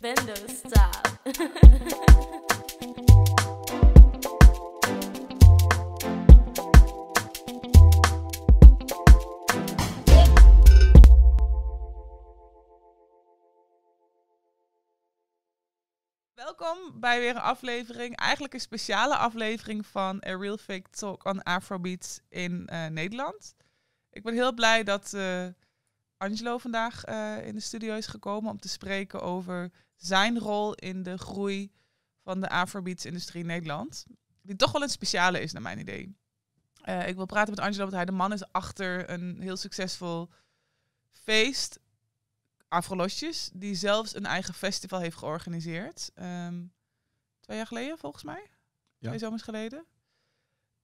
Bendo stop. wij weer een aflevering. Eigenlijk een speciale aflevering van A Real Fake Talk on Afrobeats in eh, Nederland. Ik ben heel blij dat eh, Angelo vandaag eh, in de studio is gekomen om te spreken over zijn rol in de groei van de Afrobeats-industrie in Nederland. Die toch wel een speciale is, naar mijn idee. ik wil praten met Angelo, want hij de man is achter een heel succesvol feest Afrolosjes, die zelfs een eigen festival heeft georganiseerd. Ehm, twee jaar geleden volgens mij. Ja. Twee zomers geleden.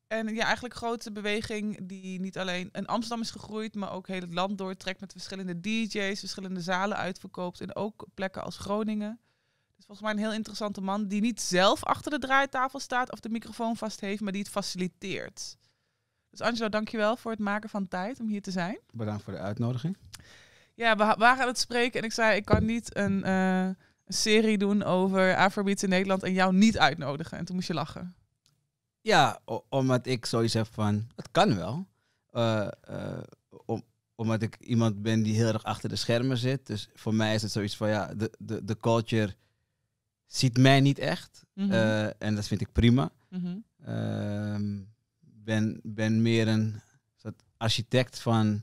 En ja, eigenlijk grote beweging die niet alleen in Amsterdam is gegroeid, maar ook heel het land doortrekt met verschillende DJ's, verschillende zalen uitverkoopt en ook plekken als Groningen. Dus volgens mij een heel interessante man die niet zelf achter de draaitafel staat of de microfoon vast heeft, maar die het faciliteert. Dus Angelo, dankjewel voor het maken van tijd om hier te zijn. Bedankt voor de uitnodiging. Ja, we waren aan het spreken en ik zei, ik kan niet een... Eh, een serie doen over Afrobeats in Nederland en jou niet uitnodigen. En toen moest je lachen. Ja, omdat ik zoiets heb van, het kan wel. Eh, eh, om, omdat ik iemand ben die heel erg achter de schermen zit. Dus voor mij is het zoiets van, ja, de, de, de culture ziet mij niet echt. Mhm. Eh, en dat vind ik prima. Mm ben, ben meer een soort architect van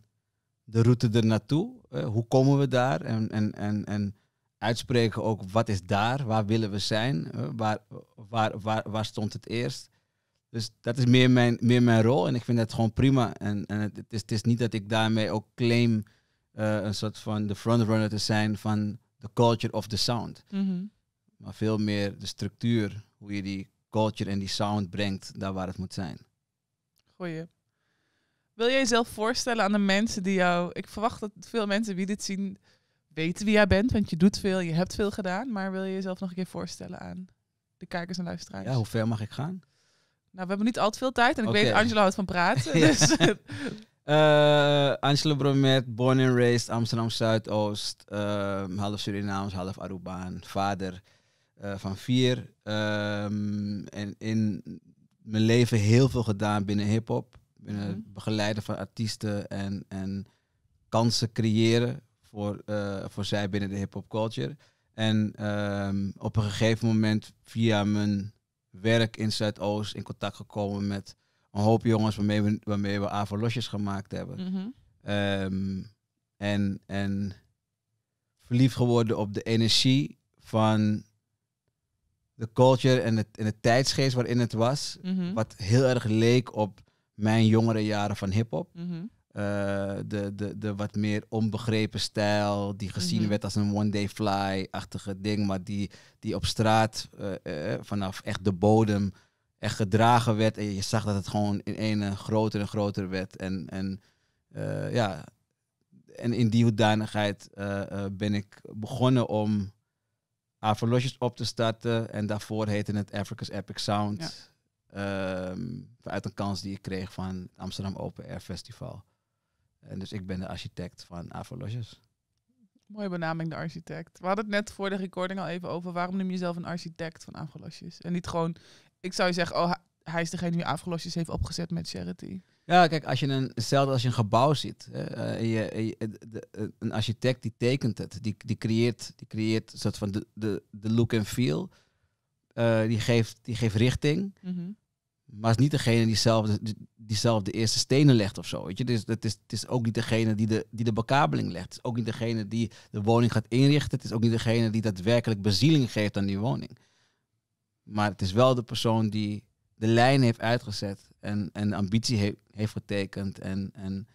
de route ernaartoe. hoe komen we daar? En, en, en, en uitspreken ook wat is daar, waar willen we zijn, eh, waar, waar, waar, waar stond het eerst. Dus dat is meer mijn, meer mijn rol en ik vind dat gewoon prima. En, en het, is, het is niet dat ik daarmee ook claim eh, een soort van de frontrunner te zijn van de culture of the sound. Mhm. Maar veel meer de structuur, hoe je die culture en die sound brengt daar waar het moet zijn. Goeie. Wil jij jezelf voorstellen aan de mensen die jou... Ik verwacht dat veel mensen die dit zien weten wie jij bent, want je doet veel, je hebt veel gedaan. Maar wil je jezelf nog een keer voorstellen aan de kijkers en luisteraars? Ja, hoe ver mag ik gaan? Nou, we hebben niet al te veel tijd en ik weet Angela houdt van praten. dus eh, Angela Bromet, born and raised Amsterdam Zuidoost, ehm, half Surinaams, half Arubaan, vader eh, van vier. Ehm, en in mijn leven heel veel gedaan binnen hip-hop, binnen mhm. begeleiden van artiesten en, en kansen creëren voor, eh, voor zij binnen de hip-hop culture. En ehm, op een gegeven moment via mijn werk in Zuidoost in contact gekomen met een hoop jongens waarmee we, waarmee we Avalosjes gemaakt hebben. Mhm. Ehm, en, en verliefd geworden op de energie van de culture en, het, en de tijdsgeest waarin het was. Mhm. Wat heel erg leek op mijn jongere jaren van hip-hop. Mhm. Eh, de, de, de wat meer onbegrepen stijl, die gezien mhm. werd als een one-day fly-achtige ding, maar die, die op straat eh, eh, vanaf echt de bodem echt gedragen werd. En je zag dat het gewoon in ene groter en groter werd. En, en ja, en in die hoedanigheid ben ik begonnen om Avalosjes op te starten. En daarvoor heette het Africa's Epic Sound. Ehm, uit een kans die ik kreeg van het Amsterdam Open Air Festival. En dus ik ben de architect van Avalosjes. Mooie benaming, de architect. We hadden het net voor de recording al even over. Waarom noem je jezelf een architect van Avalosjes? En niet gewoon, ik zou je zeggen, oh, hij is degene die Avalosjes heeft opgezet met charity. Ja, kijk, als je een, hetzelfde als je een gebouw ziet. Hè, eh, je, eh, een architect die tekent het, die, die creëert, die creëert een soort van de, de, de look en feel. Eh, die, geeft, die geeft richting. Mm maar het is niet degene die zelf, die zelf de eerste stenen legt of zo. Weet je? Dus het is, het is ook niet degene die de, die de bekabeling legt. Het is ook niet degene die de woning gaat inrichten. Het is ook niet degene die daadwerkelijk bezieling geeft aan die woning. Maar het is wel de persoon die de lijn heeft uitgezet en, en ambitie heeft, heeft getekend. En, en,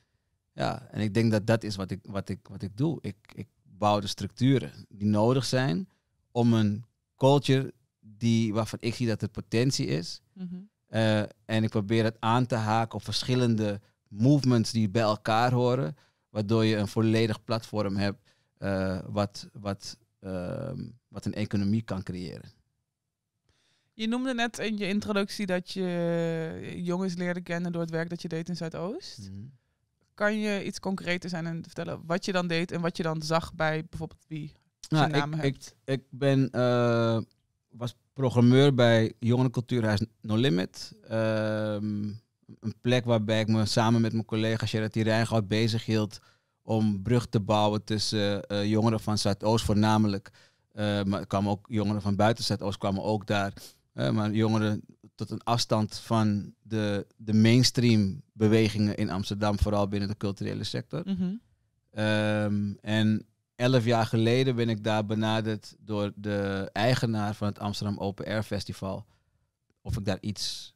ja, en ik denk dat dat is wat ik, wat ik, wat ik doe. Ik, ik bouw de structuren die nodig zijn om een culture die, waarvan ik zie dat er potentie is, mhm. Eh, en ik probeer het aan te haken op verschillende movements die bij elkaar horen. Waardoor je een volledig platform hebt eh, wat, wat, ehm, wat een economie kan creëren. Je noemde net in je introductie dat je jongens leerde kennen door het werk dat je deed in Zuidoost. Mm Kan je iets concreter zijn en vertellen wat je dan deed en wat je dan zag bij bijvoorbeeld wie nou, zijn nou, naam ik, hebt? Ik, ik ben, eh, was programmeur bij Jongerencultuurhuis No Limit. Ehm, een plek waarbij ik me samen met mijn collega Gerard Rijngoud bezig hield om brug te bouwen tussen eh, jongeren van Zuidoost voornamelijk. Eh, maar kwam ook jongeren van buiten Zuidoost kwamen ook daar. Eh, maar jongeren tot een afstand van de, de mainstream bewegingen in Amsterdam, vooral binnen de culturele sector. Mhm. Ehm, en elf jaar geleden ben ik daar benaderd door de eigenaar van het Amsterdam Open Air Festival. Of ik daar iets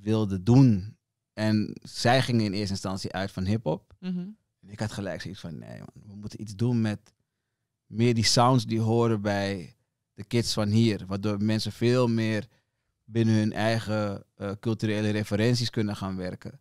wilde doen. En zij gingen in eerste instantie uit van hip-hop. Mhm. Ik had gelijk zoiets van: nee, man, we moeten iets doen met meer die sounds die horen bij de kids van hier. Waardoor mensen veel meer binnen hun eigen eh, culturele referenties kunnen gaan werken.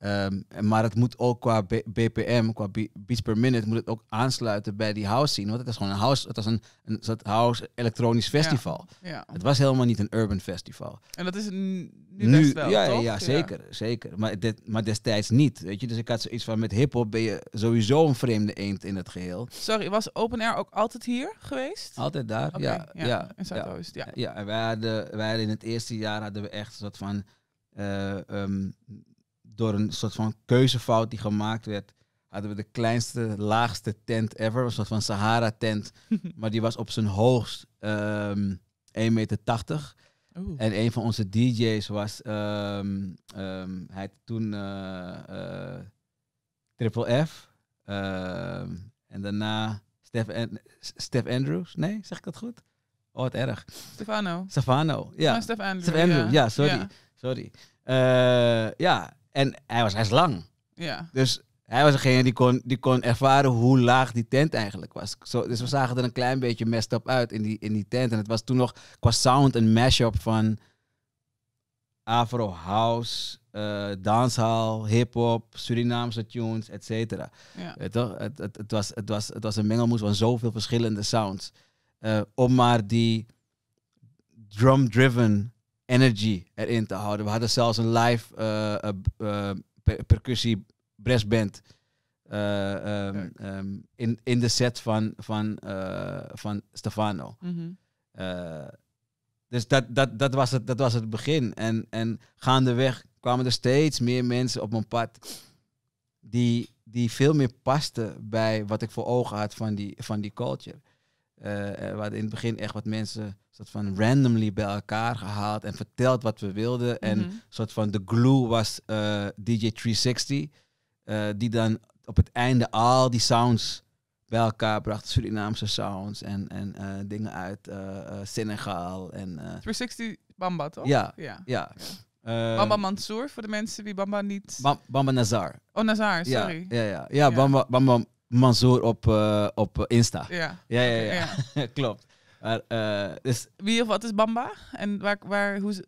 Ehm, maar het moet ook qua BPM, qua beats per minute, moet het ook aansluiten bij die house scene. Want het is gewoon een house, het was een, een soort house elektronisch festival. Ja, Het was helemaal niet een urban festival. En dat is nu, nu best wel, ja, ja, zeker, zeker. Maar, dit, maar destijds niet, weet je. Dus ik had zoiets van, met hiphop ben je sowieso een vreemde eend in het geheel. Sorry, was Open Air ook altijd hier geweest? Altijd daar, ja, ja, In Zuidoost, ja. Ja, en wij hadden, wij in het eerste jaar hadden we echt een soort van... Eh, ehm, door een soort van keuzefout die gemaakt werd, hadden we de kleinste, laagste tent ever. Een soort van Sahara-tent. maar die was op zijn hoogst um, ehm, 1,80 meter. En een van onze DJ's was, ehm, ehm, hij toen eh, eh, Triple F. en daarna Stef, en Stef Andrews. Nee, zeg ik dat goed? Oh, wat erg. Stefano. Stefano, ja. Ah, Andrews, ja, sorry. sorry. ja, eh, en hij was, hij lang. Ja. Dus hij was degene die kon, die kon ervaren hoe laag die tent eigenlijk was. Zo, dus we zagen er een klein beetje messed up uit in die, in die tent. En het was toen nog qua sound een mashup van Afro House, uh, eh, danshal, hip-hop, Surinaamse tunes, et cetera. Ja. Eh, het, het, het, was, het, was, het was een mengelmoes van zoveel verschillende sounds. Eh, om maar die drum-driven energy erin te houden. We hadden zelfs een live eh, eh, eh, percussie brassband ehm, ehm, in, in de set van, van, van Stefano. Mhm. dus dat, dat, dat, was het, dat was het begin. En, en gaandeweg kwamen er steeds meer mensen op mijn pad die, die veel meer pasten bij wat ik voor ogen had van die, van die culture. Uh, in het begin echt wat mensen soort van randomly bij elkaar gehaald en verteld wat we wilden. En mhm. soort van de glue was eh, DJ 360, eh, die dan op het einde al die sounds bij elkaar bracht. Surinaamse sounds en, en eh, dingen uit Senegal. En, 360 Bamba, toch? Ja, ja. Bamba Mansour, voor de mensen die Bamba niet... Bamba Nazar. Oh, Nazar, sorry. Ja, ja, ja. Bamba, Bamba Mansour op, op Insta. ja, ja. ja. Klopt. Eh, dus Wie of wat is Bamba? En waar, waar, hoe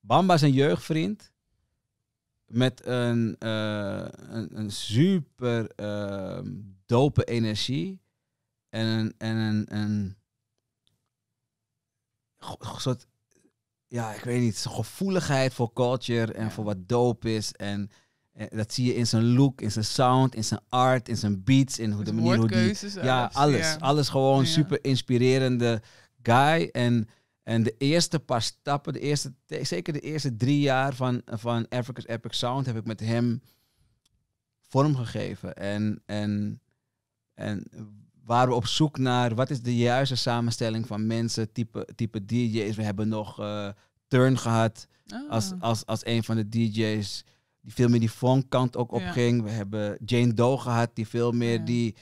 Bamba is een jeugdvriend. Met een, eh, een, super uh, dope energie. En een, en een, een soort, ja, ik weet niet, gevoeligheid voor culture en voor wat dope is. En eh, dat zie je in zijn look, in zijn sound, in zijn art, in zijn beats, in hoe de manier hoe die... Ja, alles. Alles gewoon super inspirerende guy. En, en de eerste paar stappen, de eerste, zeker de eerste drie jaar van, van Africa's Epic Sound heb ik met hem vormgegeven. En, en, en waren we op zoek naar wat is de juiste samenstelling van mensen, type, type DJ's. We hebben nog eh, Turn gehad ah. als, als, als een van de DJ's die veel meer die funk-kant ook opging. We hebben Jane Doe gehad, die veel meer die,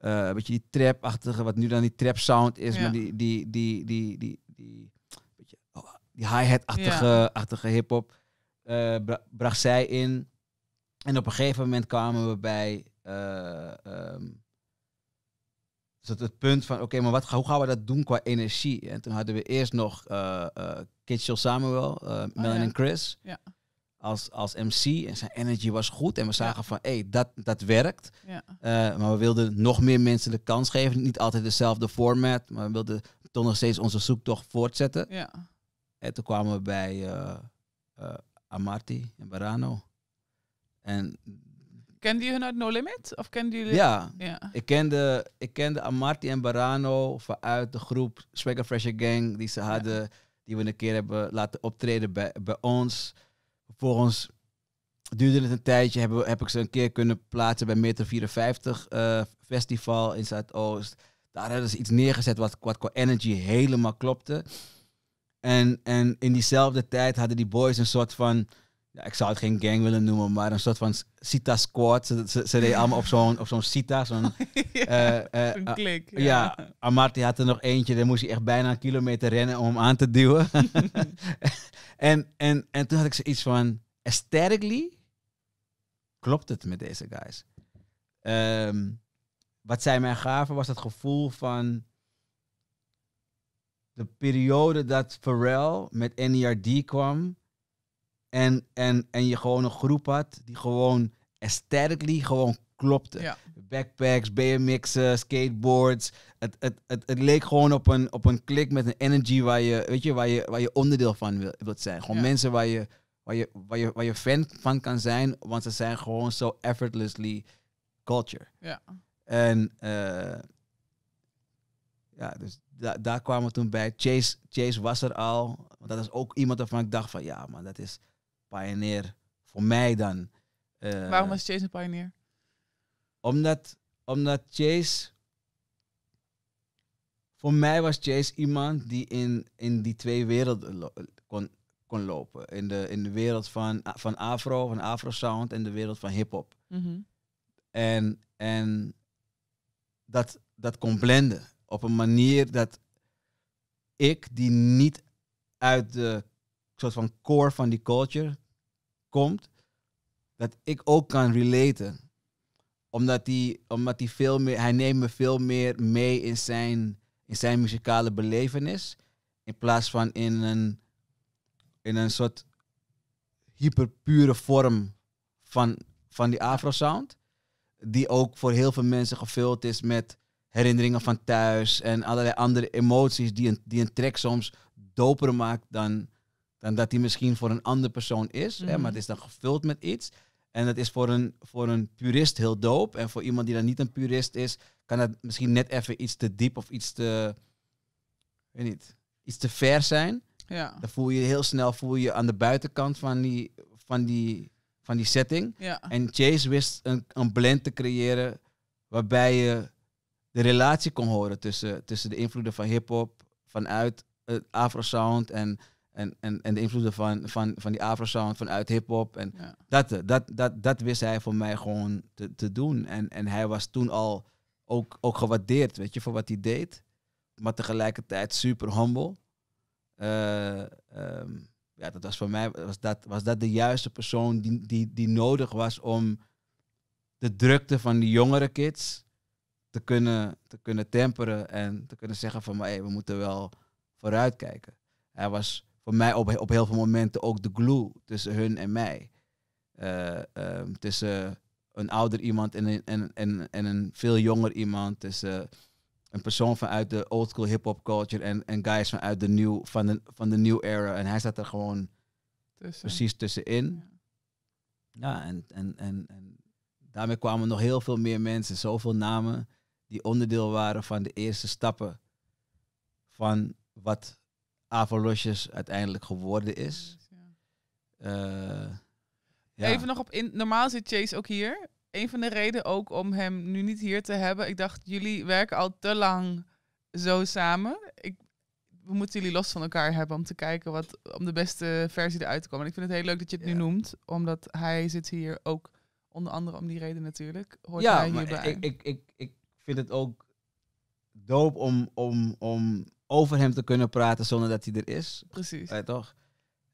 uh, beetje die trap-achtige, wat nu dan die trap-sound is, maar die, die, die, die, die, die, beetje, die hi-hat-achtige achtige hip hop eh, bracht zij in. En op een gegeven moment kwamen we bij. Uh, um, het punt van, oké, maar wat, hoe gaan we dat doen qua energie? En toen hadden we eerst nog uh, Samuel, uh, Melanie en Chris. Ja als, als MC. En zijn energy was goed. En we zagen van, hey, dat, dat werkt. Ja. Eh, maar we wilden nog meer mensen de kans geven. Niet altijd dezelfde format. Maar we wilden toch nog steeds onze zoektocht voortzetten. Ja. En toen kwamen we bij uh, en Barano. En Kende je hun uit No Limit? Of kende jullie... Ja, Ik, kende, ik kende Amarty en Barano vanuit de groep Swagger Fresher Gang die ze hadden. Die we een keer hebben laten optreden bij, bij ons. Vervolgens duurde het een tijdje, heb, heb ik ze een keer kunnen plaatsen bij Meter 54 eh, Festival in Zuidoost. Daar hebben ze iets neergezet wat, wat qua energy helemaal klopte. En, en in diezelfde tijd hadden die boys een soort van ja, ik zou het geen gang willen noemen, maar een soort van Sita Squad. Ze, ze, deden allemaal op zo'n op zo'n Sita, zo'n... ja, uh, klik. Ja, Amartya had er nog eentje, daar moest hij echt bijna een kilometer rennen om hem aan te duwen. en, en, en toen had ik zoiets van, aesthetically klopt het met deze guys. Ehm, wat zij mij gaven was het gevoel van de periode dat Pharrell met NERD kwam en, en, en je gewoon een groep had die gewoon aesthetically gewoon klopte. Backpacks, BMX'en, skateboards. Het, het, het, het leek gewoon op een, op een klik met een energy waar je, weet je, waar je, waar je onderdeel van wil, wilt zijn. Gewoon mensen waar je, waar, je, waar, je, waar je fan van kan zijn, want ze zijn gewoon zo effortlessly culture. Ja. En eh, ja, dus da daar kwamen we toen bij. Chase, Chase was er al. Dat is ook iemand waarvan ik dacht van ja man, dat is pioneer voor mij dan. Eh, Waarom was Chase een pioneer? Omdat, omdat Chase... Voor mij was Chase iemand die in, in die twee werelden kon, kon lopen. In de, in de wereld van, van afro, van afro-sound en de wereld van hip-hop. Mhm. En, en dat, dat kon blenden op een manier dat ik, die niet uit de soort van core van die culture komt, dat ik ook kan relaten. Omdat, hij, omdat die veel meer, hij neemt me veel meer mee in zijn, in zijn muzikale belevenis. In plaats van in een, in een soort hyperpure vorm van, van die afro-sound. Die ook voor heel veel mensen gevuld is met herinneringen van thuis en allerlei andere emoties die een, die een track soms doper maakt dan, dan dat die misschien voor een andere persoon is. Hè, mhm. maar het is dan gevuld met iets. En dat is voor een, voor een purist heel doop. En voor iemand die dan niet een purist is, kan dat misschien net even iets te diep of iets te. Weet niet, iets te ver zijn. Ja. Dan voel je heel snel voel je aan de buitenkant van die, van die, van die setting. Ja. En Chase wist een, een blend te creëren waarbij je de relatie kon horen tussen, tussen de invloeden van hip-hop, vanuit het afro-sound en en, en, en de invloeden van, van, van die afro-sound vanuit hip-hop. En dat, dat, dat, dat wist hij voor mij gewoon te, te doen. En, en hij was toen al ook, ook gewaardeerd, weet je, voor wat hij deed. Maar tegelijkertijd super humble. Eh, ehm, ja, dat was voor mij was dat, was dat de juiste persoon die, die, die nodig was om de drukte van die jongere kids te kunnen, te kunnen temperen en te kunnen zeggen van, maar hey, we moeten wel vooruitkijken. Hij was voor mij op, op heel veel momenten ook de glue tussen hun en mij. Eh, ehm, tussen een ouder iemand en een, en, en, en een veel jonger iemand. Tussen een persoon vanuit de old school hip-hop culture en, en guys vanuit de new, van, de, van de new era. En hij staat er gewoon tussen. precies tussenin. Ja, en, en, en, en daarmee kwamen nog heel veel meer mensen, zoveel namen die onderdeel waren van de eerste stappen van wat Avalosjes uiteindelijk geworden is. Eh, ja. Even nog op in. Normaal zit Chase ook hier. Een van de redenen ook om hem nu niet hier te hebben. Ik dacht, jullie werken al te lang zo samen. Ik, we moeten jullie los van elkaar hebben om te kijken wat. om de beste versie eruit te komen. En ik vind het heel leuk dat je het nu noemt, omdat hij zit hier ook. Onder andere om die reden natuurlijk. Hoort ja, hij hierbij. Ik, ik, ik, ik vind het ook doop om, om, om over hem te kunnen praten zonder dat hij er is. Precies. Ja, eh, toch?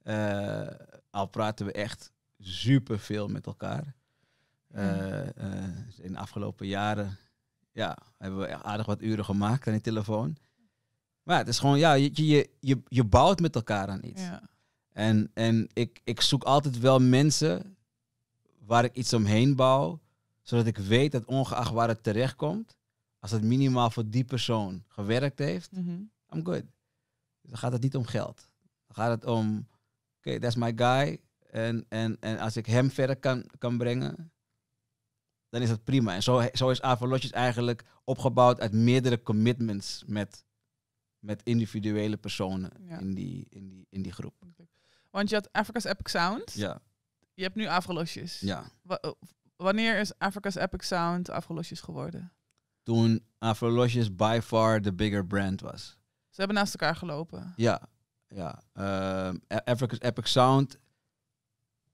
Eh, al praten we echt super veel met elkaar. Mhm. Eh, in de afgelopen jaren ja, hebben we aardig wat uren gemaakt aan die telefoon. Maar het is gewoon, ja, je, je, je, je bouwt met elkaar aan iets. Ja. En, en ik, ik zoek altijd wel mensen waar ik iets omheen bouw, zodat ik weet dat ongeacht waar het terecht komt, als het minimaal voor die persoon gewerkt heeft, mhm. I'm good. Dus dan gaat het niet om geld. gaat het om, oké, that's my guy. En, en, en als ik hem verder kan, kan brengen, dan is dat prima. En zo, zo is Avalotjes eigenlijk opgebouwd uit meerdere commitments met, met individuele personen in, die, in, die, in die groep. Want je had Africa's Epic Sound. Ja. Je hebt nu Avalotjes. Ja. Eh, wanneer is Africa's Epic Sound Avalotjes geworden? Toen Avalotjes by far the bigger brand was. Ze hebben naast elkaar gelopen. Ja, ja. Uh, Africa's Epic Sound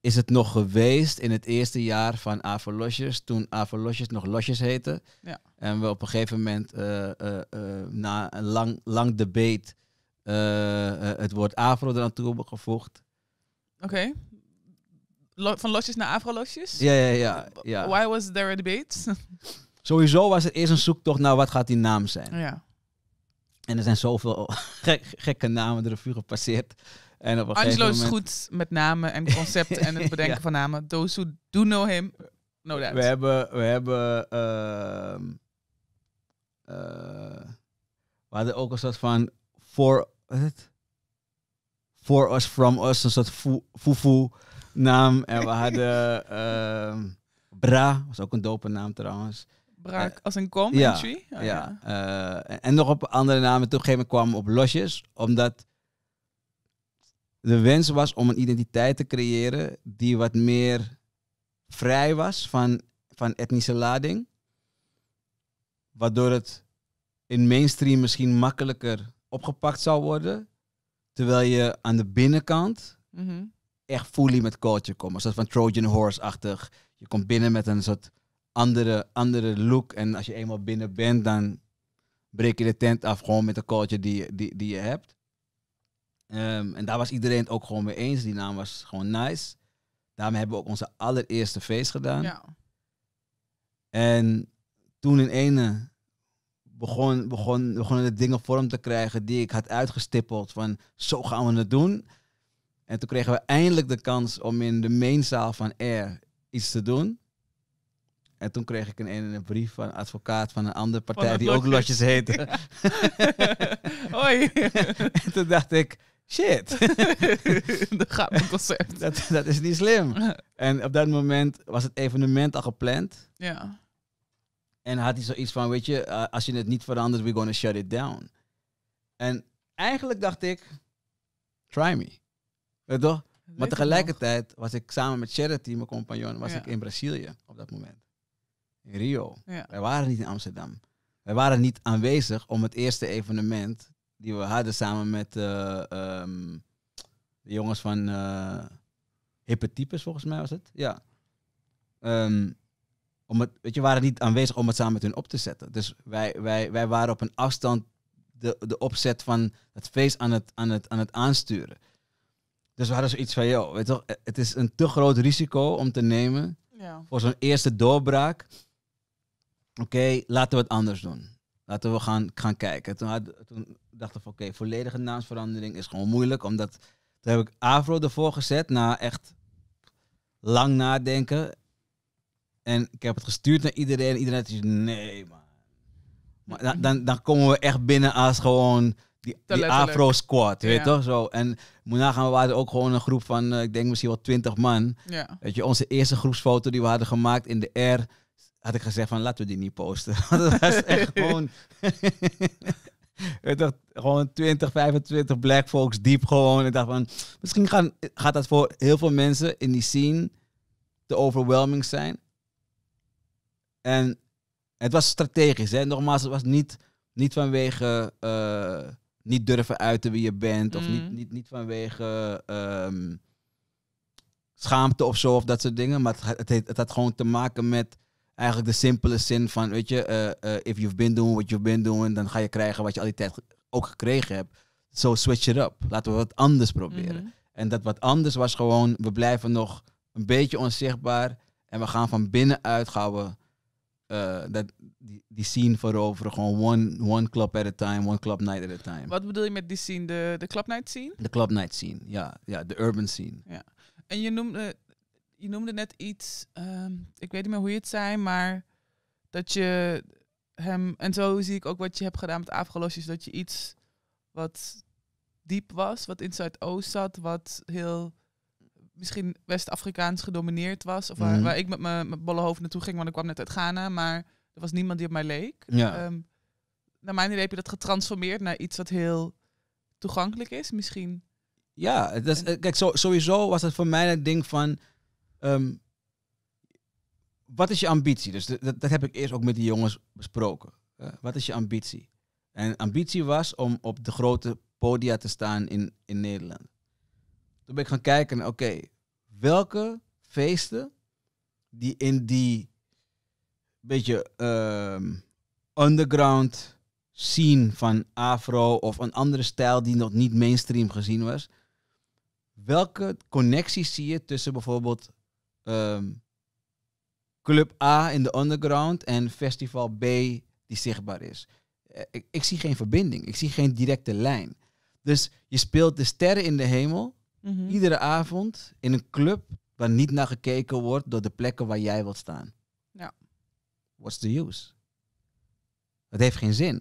is het nog geweest in het eerste jaar van Avalosjes, toen Avalosjes nog Losjes heette. Ja. En we op een gegeven moment, eh, eh, eh, na een lang, lang debate, het woord Afro eraan toe hebben gevoegd. Oké. van losjes naar Afro Losjes. ja, ja, ja. Why was there a debate? Sowieso was het eerst een zoektocht naar wat gaat die naam zijn. Ja. En er zijn zoveel gekke namen de revue gepasseerd. En Angelo is goed met namen en concepten en het bedenken van namen. Those who do know him, no that. We hebben... We, hebben ehm, eh, we hadden ook een soort van... For, wat is het? for us, from us, een soort fufu naam. En we hadden... Uh, Bra, was ook een dope naam trouwens. Braak eh, als een kom ja, en oh, eh, en nog op andere namen. Toen gegeven kwam op losjes, omdat de wens was om een identiteit te creëren die wat meer vrij was van, van etnische lading. Waardoor het in mainstream misschien makkelijker opgepakt zou worden. Terwijl je aan de binnenkant mhm. echt fully met culture komt. Een soort van Trojan horse-achtig. Je komt binnen met een soort andere, andere look. En als je eenmaal binnen bent, dan breek je de tent af gewoon met de culture die, die, die je hebt. Ehm, en daar was iedereen het ook gewoon mee eens. Die naam was gewoon nice. Daarmee hebben we ook onze allereerste feest gedaan. Ja. En toen in ene begon, begon, begonnen de dingen vorm te krijgen die ik had uitgestippeld. Van zo gaan we het doen. En toen kregen we eindelijk de kans om in de mainzaal van Air iets te doen. En toen kreeg ik een, een brief van een advocaat van een andere partij die ook Lotjes heette. Hoi. en toen dacht ik, shit. dat gaat mijn concept. dat, is niet slim. En op dat moment was het evenement al gepland. Ja. En had hij zoiets van, weet je, eh, als je het niet verandert, we're gonna shut it down. En eigenlijk dacht ik, try me. Weet toch? Maar tegelijkertijd was ik samen met Charity, mijn compagnon, was ik in Brazilië op dat moment. Rio. Wij waren niet in Amsterdam. Wij waren niet aanwezig om het eerste evenement die we hadden samen met eh, ehm, de jongens van uh, volgens mij was het. Ja. Ehm, om het, weet je, waren niet aanwezig om het samen met hun op te zetten. Dus wij, wij, wij waren op een afstand de, de opzet van het feest aan het, aan het, aan het aansturen. Dus we hadden zoiets van, joh, weet toch, het is een te groot risico om te nemen ja. voor zo'n eerste doorbraak oké, laten we het anders doen. Laten we gaan, gaan kijken. Toen, had, toen dacht ik van oké, volledige naamsverandering is gewoon moeilijk. Omdat toen heb ik Afro ervoor gezet na echt lang nadenken. En ik heb het gestuurd naar iedereen. En iedereen zei nee man. Maar dan, dan, komen we echt binnen als gewoon die, Afro Squad, weet je toch? Zo. En moet nagaan, we waren ook gewoon een groep van, eh, ik denk misschien wel twintig man. Ja. Weet je, onze eerste groepsfoto die we hadden gemaakt in de R had ik gezegd van laten we die niet posten. dat was echt gewoon... Ik dacht gewoon 20, 25 black folks diep gewoon. Ik dacht van, misschien gaan, gaat dat voor heel veel mensen in die scene te overwhelming zijn. En het was strategisch. Hè? Nogmaals, het was niet, niet vanwege eh, niet durven uiten wie je bent. Of niet, mm. niet, niet vanwege ehm, schaamte of zo of dat soort dingen. Maar het, het, het had gewoon te maken met eigenlijk de simpele zin van, weet je, eh, eh, if you've been doing what you've been doing, dan ga je krijgen wat je al die tijd ook gekregen hebt. So switch it up. Laten we wat anders proberen. Mhm. En dat wat anders was gewoon, we blijven nog een beetje onzichtbaar en we gaan van binnenuit gaan we eh, dat, die, die scene veroveren. Gewoon one, one club at a time, one club night at a time. Wat bedoel je met die scene? De, de club night scene? De club night scene, ja. ja de urban scene. Ja. En je noemde je noemde net iets, ehm, ik weet niet meer hoe je het zei, maar dat je hem, en zo zie ik ook wat je hebt gedaan met Afgelosjes, dat je iets wat diep was, wat in het Zuidoost zat, wat heel misschien West-Afrikaans gedomineerd was, of waar, mhm. ik met mijn bolle hoofd naartoe ging, want ik kwam net uit Ghana, maar er was niemand die op mij leek. Ja. Ehm, naar mijn idee heb je dat getransformeerd naar iets wat heel toegankelijk is, misschien. Ja, eh, kijk, sowieso was het voor mij het ding van Ehm, wat is je ambitie? Dus dat, dat, heb ik eerst ook met die jongens besproken. wat is je ambitie? En ambitie was om op de grote podia te staan in, in Nederland. Toen ben ik gaan kijken, oké, welke feesten die in die beetje ehm, underground scene van afro of een andere stijl die nog niet mainstream gezien was. Welke connecties zie je tussen bijvoorbeeld Ehm, club A in de underground en Festival B die zichtbaar is. Eh, ik, ik, zie geen verbinding, ik zie geen directe lijn. Dus je speelt de sterren in de hemel mhm. iedere avond in een club waar niet naar gekeken wordt door de plekken waar jij wilt staan. Ja. What's the use? Het heeft geen zin.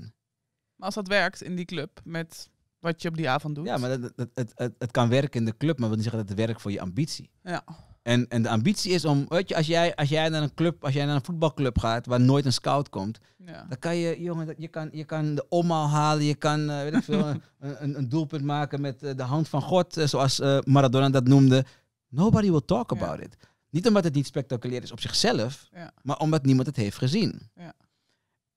Maar als dat werkt in die club met wat je op die avond doet. Ja, maar dat, het, het, het kan werken in de club, maar wil niet zeggen dat het werkt voor je ambitie. Ja. En, en de ambitie is om, weet je, als jij, als jij naar een club, als jij naar een voetbalclub gaat waar nooit een scout komt, ja. dan kan je, jongen, je kan, je kan de omhaal halen, je kan, eh, weet ik veel, een, een, een, doelpunt maken met eh, de hand van God, eh, zoals Maradona dat noemde. Nobody will talk about it. Niet omdat het niet spectaculair is op zichzelf, maar omdat niemand het heeft gezien.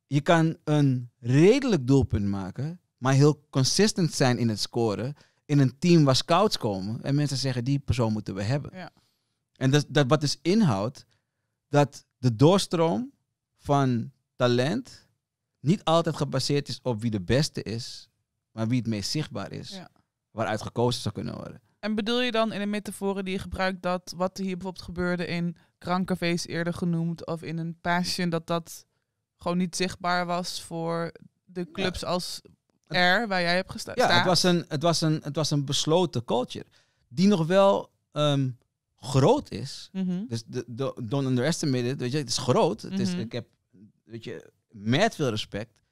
Je kan een redelijk doelpunt maken, maar heel consistent zijn in het scoren in een team waar scouts komen en mensen zeggen die persoon moeten we hebben. Ja. En dat, dat wat dus inhoudt dat de doorstroom van talent niet altijd gebaseerd is op wie de beste is, maar wie het meest zichtbaar is. Waaruit gekozen zou kunnen worden. En bedoel je dan in de metaforen die je gebruikt dat wat hier bijvoorbeeld gebeurde in krankcafés eerder genoemd of in een passion, dat dat gewoon niet zichtbaar was voor de clubs als R waar jij hebt gestaan? Ja, het was, een, het, was een, het was een besloten culture die nog wel ehm, groot is. Mhm. Dus de, don't underestimate it. Weet je, het is groot. Het is, mhm. ik heb, weet je, met veel respect.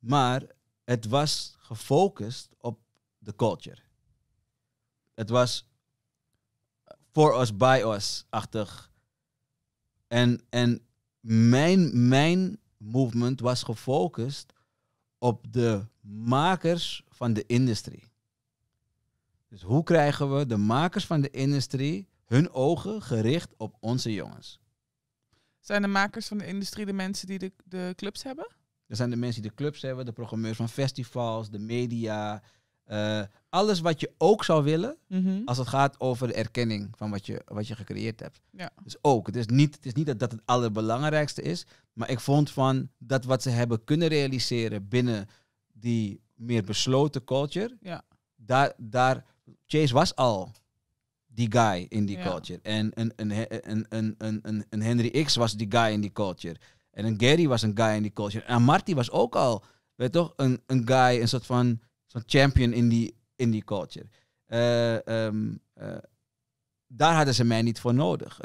Maar het was gefocust op de culture. Het was for us, by us-achtig. En, en mijn, mijn movement was gefocust op de makers van de industrie. Dus hoe krijgen we de makers van de industrie hun ogen gericht op onze jongens. Zijn de makers van de industrie de mensen die de, de clubs hebben? Er zijn de mensen die de clubs hebben, de programmeurs van festivals, de media. Eh, alles wat je ook zou willen mhm. als het gaat over de erkenning van wat je, wat je gecreëerd hebt. Ja. Dus ook, het is niet, het is niet dat dat het allerbelangrijkste is, maar ik vond van dat wat ze hebben kunnen realiseren binnen die meer besloten culture, ja. daar, daar, Chase was al die guy in die culture. En een, een, een, een, een, een, Henry X was die guy in die culture. En een Gary was een guy in die culture. En Marty was ook al, weet toch, een, een guy, een soort van een champion in die, in die culture. Uh, um, daar hadden ze mij niet voor nodig.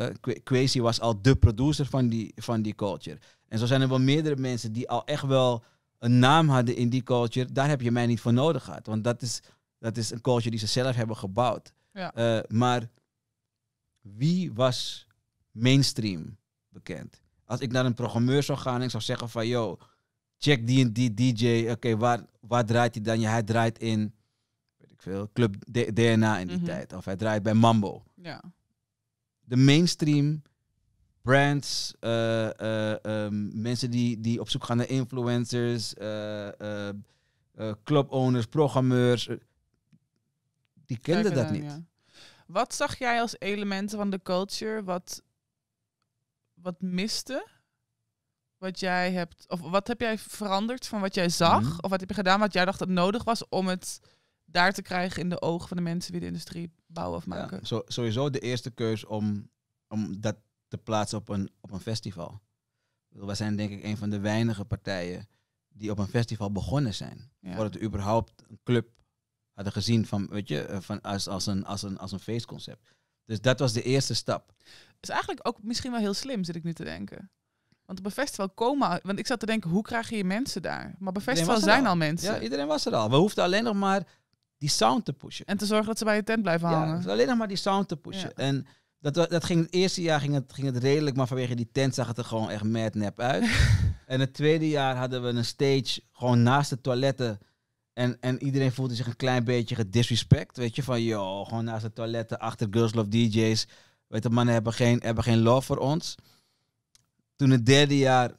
Uh, was al de producer van die, van die culture. En zo zijn er wel meerdere mensen die al echt wel een naam hadden in die culture. Daar heb je mij niet voor nodig gehad. Want dat is, dat is een culture die ze zelf hebben gebouwd. Ja. Eh, maar wie was mainstream bekend? Als ik naar een programmeur zou gaan en ik zou zeggen van... Yo, check die en die DJ. Oké, waar, waar draait hij dan? Ja, hij draait in, weet ik veel, Club DNA in die mhm. tijd. Of hij draait bij Mambo. Ja. De mainstream brands, eh, eh, ehm, mensen die, die op zoek gaan naar influencers, uh, clubowners, programmeurs. Die kende dat niet. Wat zag jij als elementen van de culture wat, wat miste? Wat jij hebt, of wat heb jij veranderd van wat jij zag? Mhm. Of wat heb je gedaan wat jij dacht dat nodig was om het daar te krijgen in de ogen van de mensen die de industrie bouwen of maken? sowieso de eerste keus om, om dat te plaatsen op een, op een festival. We zijn denk ik een van de weinige partijen die op een festival begonnen zijn. Ja. Voordat überhaupt een club hadden gezien van, weet je, eh, van als, als, een, als, een, als een feestconcept. Dus dat was de eerste stap. Is eigenlijk ook misschien wel heel slim, zit ik nu te denken. Want op een festival komen, want ik zat te denken, hoe krijg je mensen daar? Maar bij festival zijn al. mensen. Ja, iedereen was er al. We hoefden alleen nog maar die sound te pushen. En te zorgen dat ze bij je tent blijven hangen. alleen nog maar die sound te pushen. En dat, dat ging het eerste jaar ging het, ging het redelijk, maar vanwege die tent zag het er gewoon echt mad nep uit. en het tweede jaar hadden we een stage gewoon naast de toiletten en, en iedereen voelde zich een klein beetje gedisrespect. Weet je, van joh, gewoon naast de toiletten, achter Girls Love DJ's. Weet je, mannen hebben geen, hebben geen love voor ons. Toen het derde jaar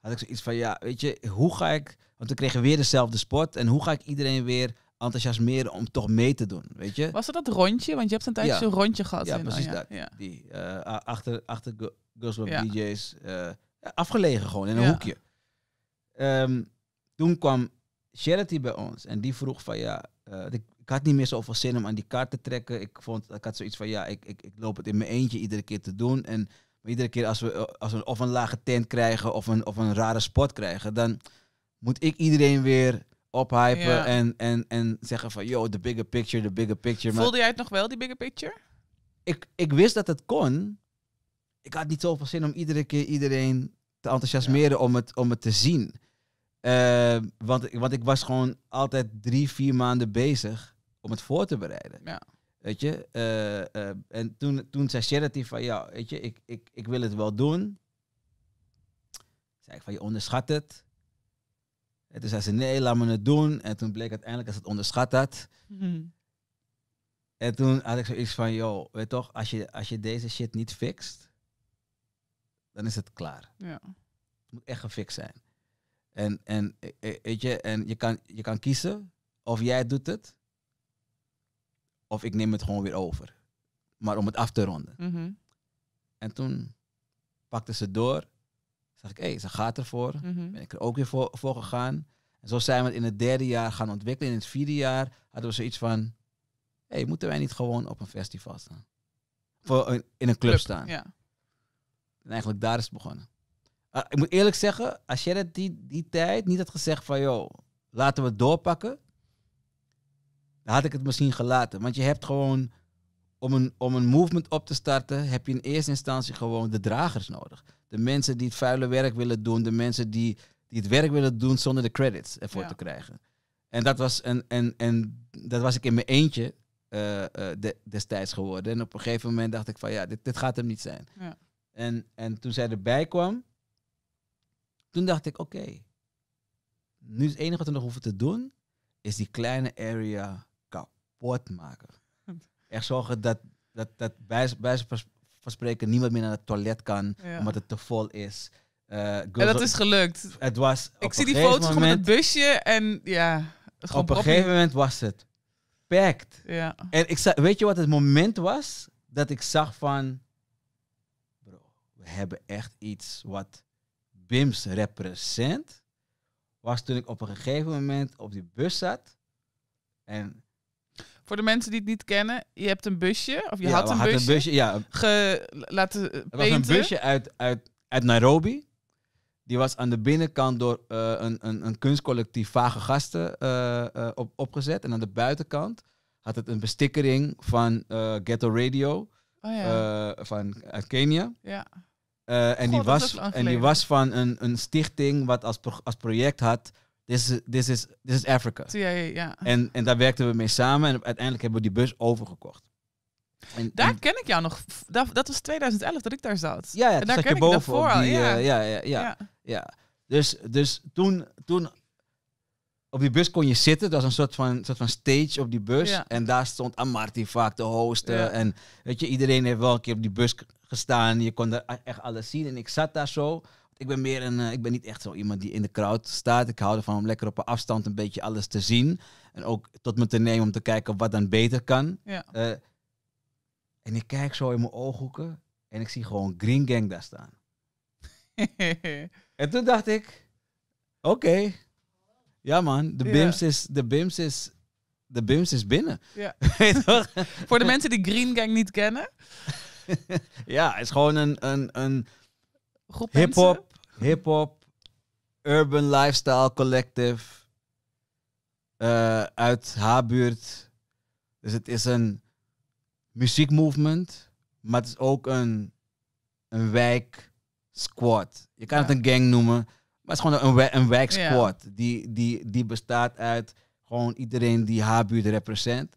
had ik zoiets van, ja, weet je, hoe ga ik... Want we kregen weer dezelfde sport. En hoe ga ik iedereen weer enthousiasmeren om toch mee te doen, weet je? Was dat dat rondje? Want je hebt een tijdje ja. zo'n rondje gehad. Ja, oh precies ja. dat. Die, eh, achter, achter Girls Love DJ's. Eh, afgelegen gewoon, in een hoekje. Ehm, toen kwam Charity bij ons. En die vroeg van ja, eh, ik, had niet meer zoveel zin om aan die kaart te trekken. Ik, vond, ik had zoiets van ja, ik, ik, ik loop het in mijn eentje iedere keer te doen. En iedere keer als we, als we of een lage tent krijgen of een, of een rare spot krijgen, dan moet ik iedereen weer ophypen en, en, en zeggen van yo, the bigger picture, the bigger picture. Voelde jij het nog wel, die bigger picture? Ik, ik wist dat het kon. Ik had niet zoveel zin om iedere keer iedereen te enthousiasmeren om, het, om het te zien. Ehm, want, want ik was gewoon altijd drie, vier maanden bezig om het voor te bereiden. Ja. Weet je? Eh, eh, en toen, toen zei Charity van, ja, weet je, ik, ik, ik wil het wel doen. Zei ik van, je onderschat het. En toen zei ze, nee, laat me het doen. En toen bleek uiteindelijk dat ze het onderschat had. Mhm. En toen had ik zoiets van, joh, weet toch, als je, als je deze shit niet fixt, dan is het klaar. Ja. Het moet echt gefixt zijn. En, en, eh, eh, weet je, en je, kan, je kan kiezen of jij doet het of ik neem het gewoon weer over. Maar om het af te ronden. Mhm. En toen pakte ze door. Zag ik, hé, ze gaat ervoor. Mm Ben ik er ook weer voor, voor gegaan. En zo zijn we het in het derde jaar gaan ontwikkelen. In het vierde jaar hadden we zoiets van, hé, hey, moeten wij niet gewoon op een festival staan? Voor, in een club, club staan. Ja. En eigenlijk daar is het begonnen. Ah, ik moet eerlijk zeggen, als jij dat die, die tijd niet had gezegd van, joh, laten we doorpakken, dan had ik het misschien gelaten. Want je hebt gewoon, om een, om een movement op te starten, heb je in eerste instantie gewoon de dragers nodig. De mensen die het vuile werk willen doen, de mensen die, die het werk willen doen zonder de credits ervoor te krijgen. En dat, was en en, en dat was ik in mijn eentje eh, eh, de, destijds geworden. En op een gegeven moment dacht ik van ja, dit, dit gaat hem niet zijn. Ja. En, en toen zij erbij kwam, toen dacht ik, oké, nu is het enige wat we nog hoeven te doen, is die kleine area kapot maken. Echt zorgen dat, dat, dat bij, bij van spreken niemand meer naar het toilet kan, omdat het te vol is. Eh, en dat is gelukt. Het was ik zie die foto's van het busje en ja. op een gegeven moment was het packed. Ja. En ik weet je wat het moment was? Dat ik zag van, bro, we hebben echt iets wat BIMS represent, was toen ik op een gegeven moment op die bus zat. En voor de mensen die het niet kennen, je hebt een busje, of je had, een, busje, ja. ge, laten Het was een busje uit, uit, uit Nairobi. Die was aan de binnenkant door eh, een, een, een, kunstcollectief Vage Gasten eh, eh, op, opgezet. En aan de buitenkant had het een bestikkering van Ghetto Radio oh, van, uit Kenia. Ja. Eh, en, die was, en die was van een, een stichting wat als, als project had. This is, this is, this is Africa. ja. En, en daar werkten we mee samen. En uiteindelijk hebben we die bus overgekocht. daar ken ik jou nog. Dat, dat, was 2011 dat ik daar zat. Ja, en daar ken je boven. Ik daarvoor die, al, ja. Eh, ja, ja, ja, ja. ja. Dus, dus toen, toen op die bus kon je zitten. Dat was een soort van, soort van stage op die bus. En daar stond Amarty vaak te hosten. En weet je, iedereen heeft wel een keer op die bus gestaan. Je kon daar e-, echt alles zien. En ik zat daar zo. Ik ben, meer een, eh, ik ben niet echt zo iemand die in de crowd staat. Ik hou ervan om lekker op een afstand een beetje alles te zien. En ook tot me te nemen om te kijken wat dan beter kan. Ja. Eh, en ik kijk zo in mijn ooghoeken. En ik zie gewoon Green Gang daar staan. en toen dacht ik, oké, ja, man. De BIMS is... De BIMS is de BIMS is binnen. Ja. Voor de mensen die Green Gang niet kennen. ja, het is gewoon een, een, een groep hip-hop, hip-hop, urban lifestyle collective eh, uit haar buurt. Dus het is een muziekmovement, maar het is ook een, een wijk squad. Je kan het een gang noemen. Maar het is gewoon een, een wijksquad. Ja. Die, die, die bestaat uit gewoon iedereen die haar buurt represent.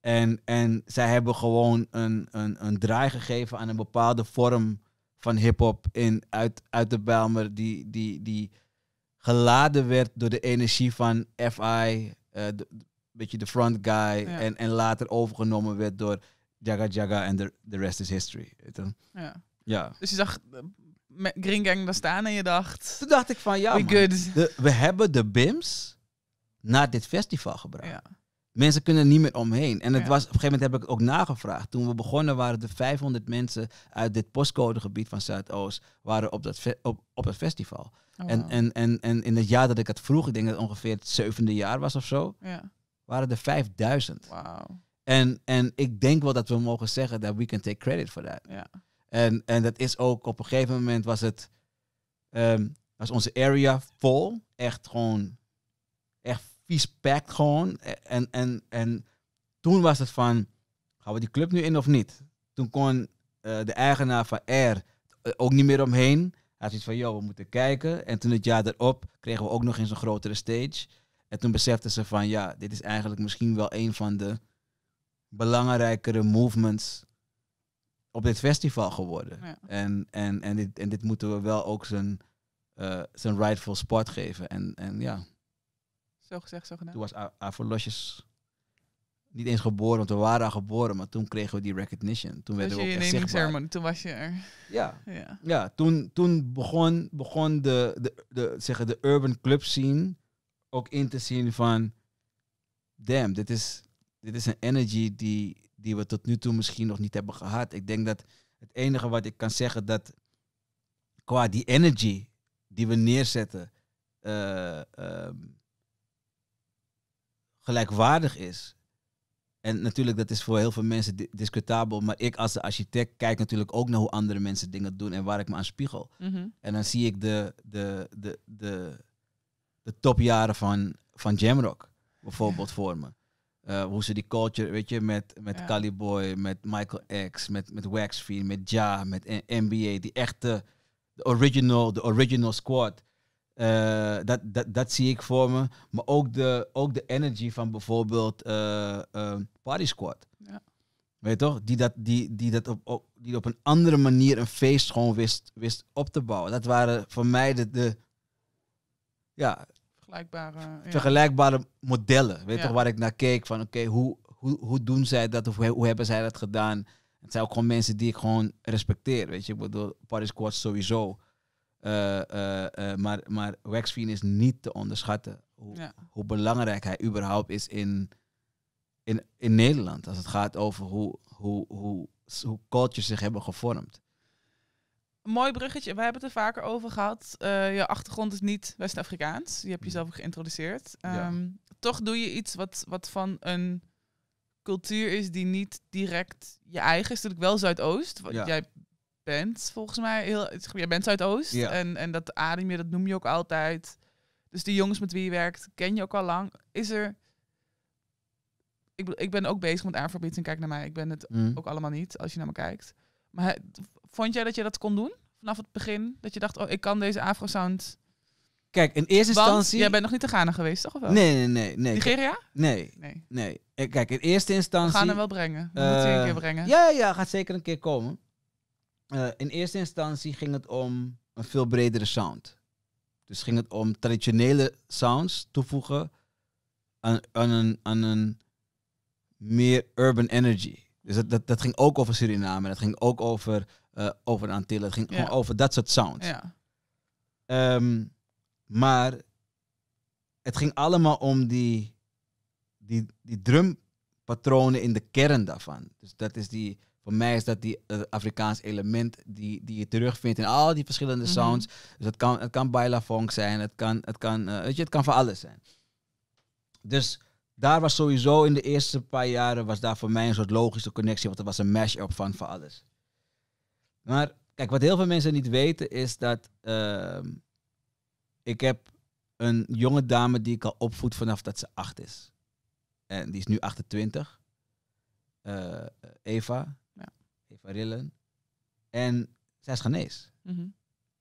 En, en zij hebben gewoon een, een, een draai gegeven aan een bepaalde vorm van hip-hop uit, uit de belmer Die, die, die geladen werd door de energie van FI, uh, eh, beetje de front guy. En, en later overgenomen werd door Jaga Jaga en the, the rest is history. Ja. ja. Dus je zag eh, Green Gang daar staan en je dacht... Toen dacht ik van, ja man, we hebben de BIMS naar dit festival gebracht. Ja. Mensen kunnen niet meer omheen. En het was, op een gegeven moment heb ik ook nagevraagd. Toen we begonnen waren er 500 mensen uit dit postcodegebied van Zuidoost waren op dat, op, op festival. Oh, en, en, en, en in het jaar dat ik het vroeg, ik denk dat het ongeveer het zevende jaar was of zo, ja. waren er 5000. En, en ik denk wel dat we mogen zeggen dat we can take credit for that. Ja. En, en dat is ook op een gegeven moment was het. Ehm, was onze area vol. Echt gewoon. Echt vies packed gewoon. E-, en, en, en toen was het van. Gaan we die club nu in of niet? Toen kon eh, de eigenaar van Air eh, ook niet meer omheen. Hij had iets van: joh, we moeten kijken. En toen het jaar erop kregen we ook nog eens een grotere stage. En toen beseften ze van: ja, dit is eigenlijk misschien wel een van de belangrijkere movements op dit festival geworden. En, en, en, dit, en dit moeten we wel ook zijn, uh, zijn rightful sport geven. En, en ja. Zo gezegd, zo gedaan. Toen was Avalosjes niet eens geboren, want we waren al geboren, maar toen kregen we die recognition. Toen dus werden we ook echt zichtbaar. toen was je er. Ja, ja. ja toen, toen begon, begon de, de, de, zeggen, de urban club scene ook in te zien van... Damn, dit is dit is een energy die, die we tot nu toe misschien nog niet hebben gehad. Ik denk dat het enige wat ik kan zeggen dat qua die energy die we neerzetten eh, ehm, gelijkwaardig is. En natuurlijk, dat is voor heel veel mensen discutabel. Maar ik als architect kijk natuurlijk ook naar hoe andere mensen dingen doen en waar ik me aan spiegel. Mhm. En dan zie ik de, de, de, de, de topjaren van, van Jamrock bijvoorbeeld voor me. Eh, hoe ze die culture, weet je, met, met ja. Caliboy, met Michael X, met, met Waxfiend, met Ja, met NBA, die echte, de original, de original squad. Eh, dat, dat, dat zie ik voor me. Maar ook de, ook de energy van bijvoorbeeld eh, Party Squad. Ja. Weet je toch? Die dat, die, die dat op, op, die op een andere manier een feest gewoon wist, wist op te bouwen. Dat waren voor mij de, de ja, vergelijkbare... modellen. Weet toch, waar ik naar keek van, oké, hoe, hoe, hoe doen zij dat of hoe, hebben zij dat gedaan? Het zijn ook gewoon mensen die ik gewoon respecteer, weet je. Ik bedoel, Paris Squad sowieso. Eh, eh, eh, maar, maar is niet te onderschatten hoe, hoe, belangrijk hij überhaupt is in, in, in Nederland. Als het gaat over hoe, hoe, hoe, hoe cultures zich hebben gevormd mooi bruggetje. We hebben het er vaker over gehad. Eh, je achtergrond is niet West-Afrikaans. Je hebt mm. jezelf geïntroduceerd. Ehm, toch doe je iets wat, wat van een cultuur is die niet direct je eigen is. Natuurlijk wel Zuidoost. Want jij bent volgens mij heel... Jij bent Zuidoost. En, en dat adem je, dat noem je ook altijd. Dus de jongens met wie je werkt, ken je ook al lang. Is er... Ik, ik ben ook bezig met aanverbieding. Kijk naar mij. Ik ben het mm. ook allemaal niet, als je naar me kijkt. Maar Vond jij dat je dat kon doen? Vanaf het begin? Dat je dacht, oh, ik kan deze afro-sound... Kijk, in eerste instantie... jij bent nog niet te Ghana geweest, toch? Of wel? Nee, nee, nee. nee. Nigeria? Nee, nee. Eh, kijk, in eerste instantie... We gaan hem wel brengen. We uh, moeten een keer eh, brengen. Ja, ja, gaat zeker een keer komen. Eh, in eerste instantie ging het om een veel bredere sound. Dus ging het om traditionele sounds toevoegen aan, aan, een, aan een meer urban energy. Dus dat, dat, dat ging ook over Suriname. Dat ging ook over eh, over aan Antillen. Het ging gewoon over dat soort sounds. Ja. Ehm, maar het ging allemaal om die, die, die drumpatronen in de kern daarvan. Dus dat is die, voor mij is dat die eh, Afrikaans element die, die je terugvindt in al die verschillende mhm. sounds. Dus het kan, het kan baila funk zijn, het kan, het, kan, uh, weet je, het kan van alles zijn. Dus daar was sowieso in de eerste paar jaren was daar voor mij een soort logische connectie, want het was een mash-up van van alles. Maar kijk, wat heel veel mensen niet weten is dat ehm, ik heb een jonge dame die ik al opvoed vanaf dat ze acht is. En die is nu 28. Eh, Eva. Ja. Eva Rillen. En zij is genees. Mhm.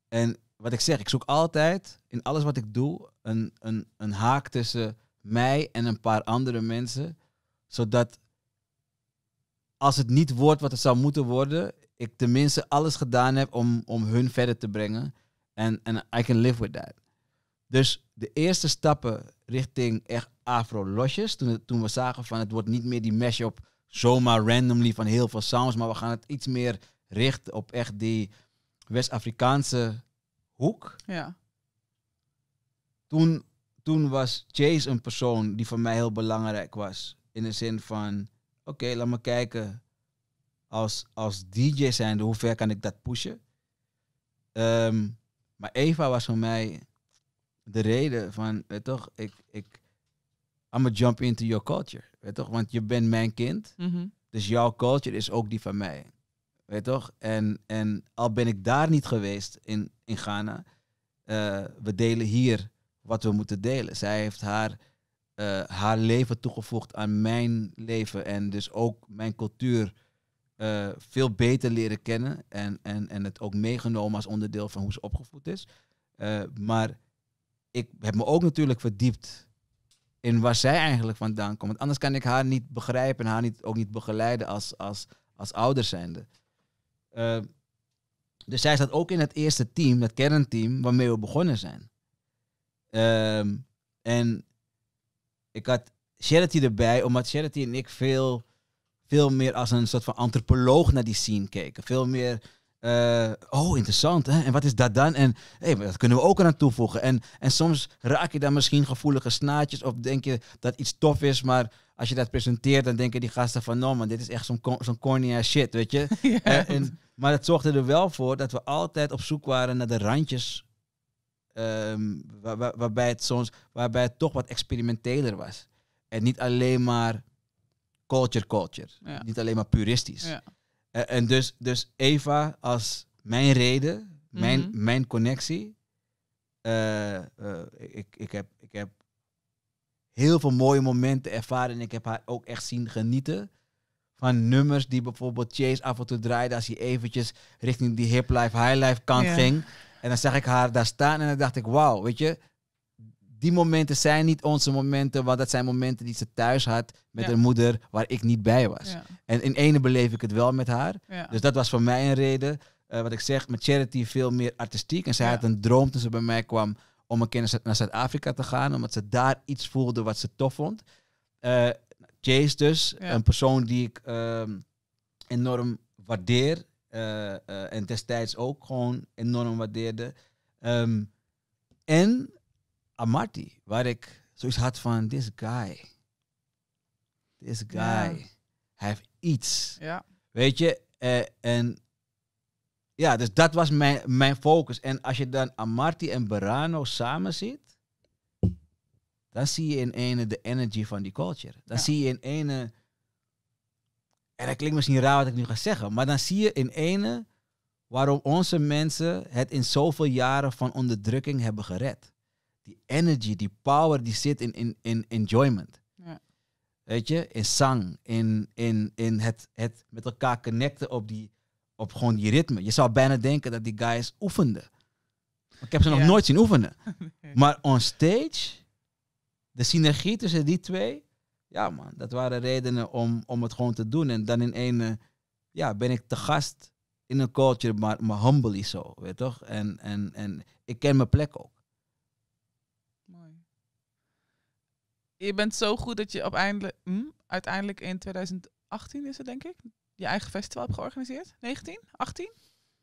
En wat ik zeg, ik zoek altijd in alles wat ik doe een, een, een haak tussen mij en een paar andere mensen. Zodat als het niet wordt wat het zou moeten worden, ik tenminste alles gedaan heb om, om hun verder te brengen. En I can live with that. Dus de eerste stappen richting echt afro-losjes, toen, toen we zagen van het wordt niet meer die mashup zomaar randomly van heel veel sounds, maar we gaan het iets meer richten op echt die West-Afrikaanse hoek. Ja. Toen, toen was Chase een persoon die voor mij heel belangrijk was. In de zin van, oké, laat me kijken als, als DJ zijn, hoe ver kan ik dat pushen? Ehm, maar Eva was voor mij de reden van, weet toch, ik, ik, I'm a jump into your culture. Weet toch, want je bent mijn kind. Mhm. Dus jouw culture is ook die van mij. Weet toch? En, en al ben ik daar niet geweest in, in Ghana, eh, we delen hier wat we moeten delen. Zij heeft haar, eh, haar leven toegevoegd aan mijn leven en dus ook mijn cultuur eh, veel beter leren kennen en, en, en het ook meegenomen als onderdeel van hoe ze opgevoed is. Eh, maar ik heb me ook natuurlijk verdiept in waar zij eigenlijk vandaan komt. Want anders kan ik haar niet begrijpen en haar niet, ook niet begeleiden als, als, als ouder zijnde. Uh, dus zij zat ook in het eerste team, dat kernteam, waarmee we begonnen zijn. Ehm, en ik had Charity erbij, omdat Charity en ik veel veel meer als een soort van antropoloog naar die scene keken. Veel meer, eh, oh interessant, hè? en wat is dat dan? En hey, dat kunnen we ook aan toevoegen. En, en soms raak je dan misschien gevoelige snaadjes of denk je dat iets tof is, maar als je dat presenteert, dan denken die gasten van, no man, dit is echt zo'n zo'n corny shit, weet je. Eh, maar dat zorgde er wel voor dat we altijd op zoek waren naar de randjes ehm, waarbij, het soms, waarbij het toch wat experimenteler was. En niet alleen maar culture, culture. Niet alleen maar puristisch. Ja. En, eh, en dus, dus Eva als mijn reden, mijn, mhm. mijn connectie. Eh, eh, ik, ik, heb, ik heb heel veel mooie momenten ervaren. En ik heb haar ook echt zien genieten van nummers die bijvoorbeeld Chase af en toe draaide als hij eventjes richting die hip life, high life kant ging. En dan zag ik haar daar staan en dan dacht ik, wauw, weet je, die momenten zijn niet onze momenten, want dat zijn momenten die ze thuis had met haar moeder, waar ik niet bij was. En in ene beleef ik het wel met haar. Dus dat was voor mij een reden. Eh, wat ik zeg, met Charity veel meer artistiek. En zij had een droom toen ze bij mij kwam om een keer naar Zuid-Afrika te gaan, omdat ze daar iets voelde wat ze tof vond. Uh, Chase dus, een persoon die ik ehm, enorm waardeer. Eh, en destijds ook gewoon enorm waardeerde. Ehm, en Amati, waar ik zoiets had van, this guy. This guy. Hij heeft iets. Ja. Weet je, eh, en ja, dus dat was mijn, mijn focus. En als je dan Amarty en Berano samen ziet, dan zie je in ene de energy van die culture. Dan zie je in ene, en dat klinkt misschien raar wat ik nu ga zeggen, maar dan zie je in ene waarom onze mensen het in zoveel jaren van onderdrukking hebben gered die energy, die power, die zit in, in, in enjoyment. Ja. Weet je, in zang, in, in, in het, het met elkaar connecten op, die, op gewoon die ritme. Je zou bijna denken dat die guys oefenden. Ik heb ze nog nooit zien oefenen. maar on stage, de synergie tussen die twee, ja man, dat waren redenen om, om het gewoon te doen. En dan in een, eh, ja, ben ik te gast in een culture, maar, maar humble zo, weet je toch? En, en, en ik ken mijn plek ook. je bent zo goed dat je op eindelijk, hm, uiteindelijk in 2018 is het denk ik, je eigen festival hebt georganiseerd. 19? 18?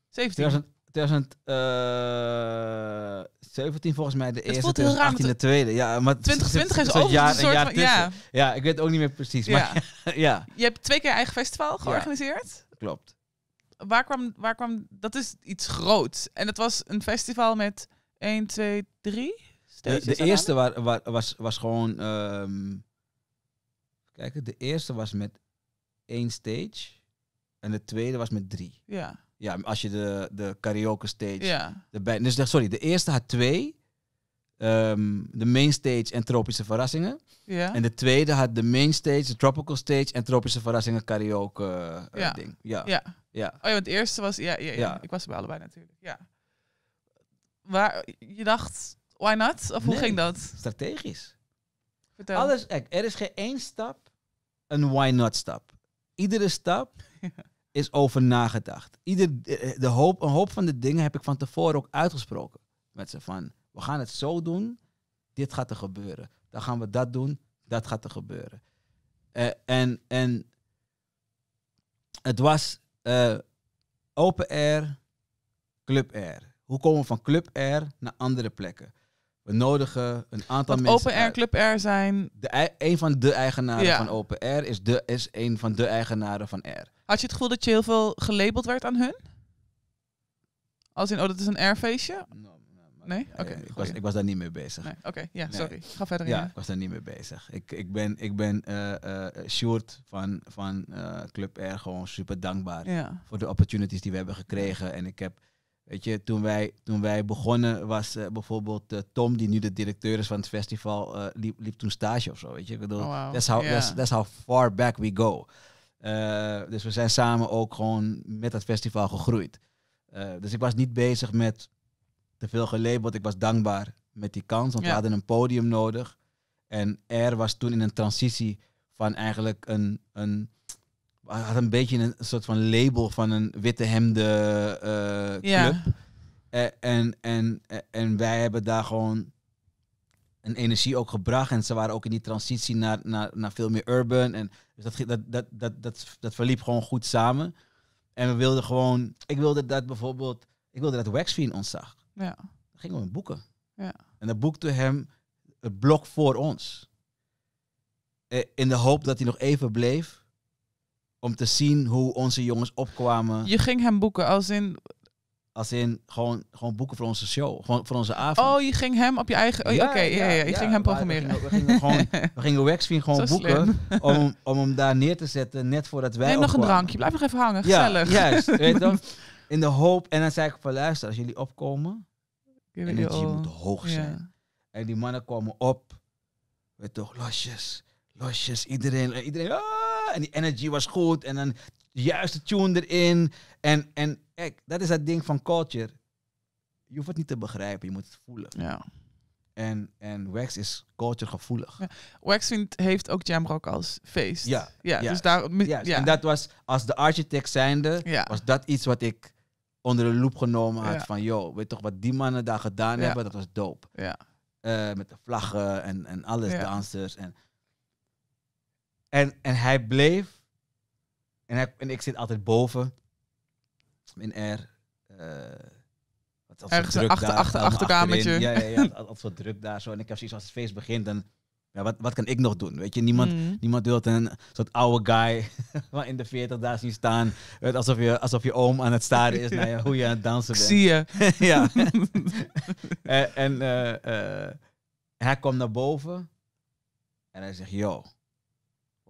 17? 2017 volgens mij de eerste, 2018 de tweede. Ja, maar 2020 is ook jaar, een soort jaar van, ja. ja, ik weet het ook niet meer precies. Maar, ja. Je hebt twee keer eigen festival georganiseerd. klopt. Waar kwam, waar kwam, dat is iets groots. En het was een festival met 1, 2, 3 de, eerste waar, was, was gewoon. Ehm, kijk, de eerste was met één stage. En de tweede was met drie. Ja. Ja, als je de, de karaoke stage ja. Dus sorry, de eerste had twee. Ehm, de main stage en tropische verrassingen. Ja. En de tweede had de main stage, de tropical stage en tropische verrassingen karaoke eh, ja. ding. Ja. ja. Oh ja, want het eerste was... Ja, ja, ja, ik was er bij allebei natuurlijk. Ja. Waar, je dacht, Why not? Of hoe ging dat? Strategisch. Vertel. Alles, er is geen één stap een why not stap. Iedere stap is over nagedacht. Ieder, eh, de hoop, een hoop van de dingen heb ik van tevoren ook uitgesproken met ze van we gaan het zo doen, dit gaat er gebeuren. Dan gaan we dat doen, dat gaat er gebeuren. Eh, en, en het was eh, open air, club air. Hoe komen we van club air naar andere plekken? Nodige een aantal Want mensen. Open Air Club Air zijn. De, een van de eigenaren van Open Air is, de, is een van de eigenaren van Air. Had je het gevoel dat je heel veel gelabeld werd aan hun? Als in, oh, dat is een R-feestje? nee? Oké. ik, was, ik was daar niet mee bezig. Nee. Oké, ja, sorry. Ga verder. Ja, ik was daar niet mee bezig. Ik, ik ben, ik ben uh, eh, eh, Sjoerd van, van eh, Club Air gewoon super dankbaar voor de opportunities die we hebben gekregen. En ik heb Weet je, toen wij, toen wij begonnen was eh, bijvoorbeeld eh, Tom, die nu de directeur is van het festival, eh, liep, toen stage of zo. Weet je, ik bedoel, oh, that's, how, far back we go. dus we zijn samen ook gewoon met dat festival gegroeid. dus ik was niet bezig met te veel gelabeld. Ik was dankbaar met die kans, want we hadden een podium nodig. En R was toen in een transitie van eigenlijk een, een hij had een beetje een soort van label van een witte hemde eh, club. Ja. Eh, en, en, en wij hebben daar gewoon een energie ook gebracht. En ze waren ook in die transitie naar, naar, naar veel meer urban. En dus dat, dat, dat, dat, dat, dat verliep gewoon goed samen. En we wilden gewoon... Ik wilde dat bijvoorbeeld... Ik wilde dat Waxfiend zag Ja. Dat gingen we boeken. Ja. En dat boekte hem het blok voor ons. Eh, in de hoop dat hij nog even bleef om te zien hoe onze jongens opkwamen. Je ging hem boeken als in. Als in gewoon, gewoon boeken voor onze show, gewoon voor onze avond. Oh, je ging hem op je eigen. Oh, oké, ja, ja, je ging hem programmeren. We gingen, we gewoon, gewoon boeken om, om hem daar neer te zetten, net voordat wij. Neem nog een drankje, blijf nog even hangen, gezellig. Ja, juist. Weet je in de hoop. En dan zei ik van luister, als jullie opkomen, energie moet hoog zijn. En die mannen komen op, weet toch, losjes, losjes, iedereen, iedereen. Ah! en die energy was goed. En dan de juiste tune erin. En, en kijk, dat is dat ding van culture. Je hoeft het niet te begrijpen, je moet het voelen. Ja. En, en Wax is culture gevoelig. Ja. Wax vindt, heeft ook Jamrock als feest. Ja, ja, Dus daar, ja. En dat was, als de architect zijnde, was dat iets wat ik onder de loep genomen had. Van, joh, weet toch wat die mannen daar gedaan hebben? Dat was dope. Ja. Eh, met de vlaggen en, en alles, dansers. En, en, en hij bleef. En, hij, en ik zit altijd boven. In R. Eh, wat Ergens een achter, daar, achter, achterkamertje. Ja, ja, ja. Altijd wat druk daar zo. En ik heb zoiets als het feest begint, dan... Ja, wat, wat kan ik nog doen? Weet je, niemand, mm. niemand wil een soort oude guy maar in de 40 daar zien staan. alsof, je, alsof je oom aan het staren is naar hoe je aan het dansen bent. Zie je. ja. Eh, en, en eh, hij komt naar boven en hij zegt: Yo,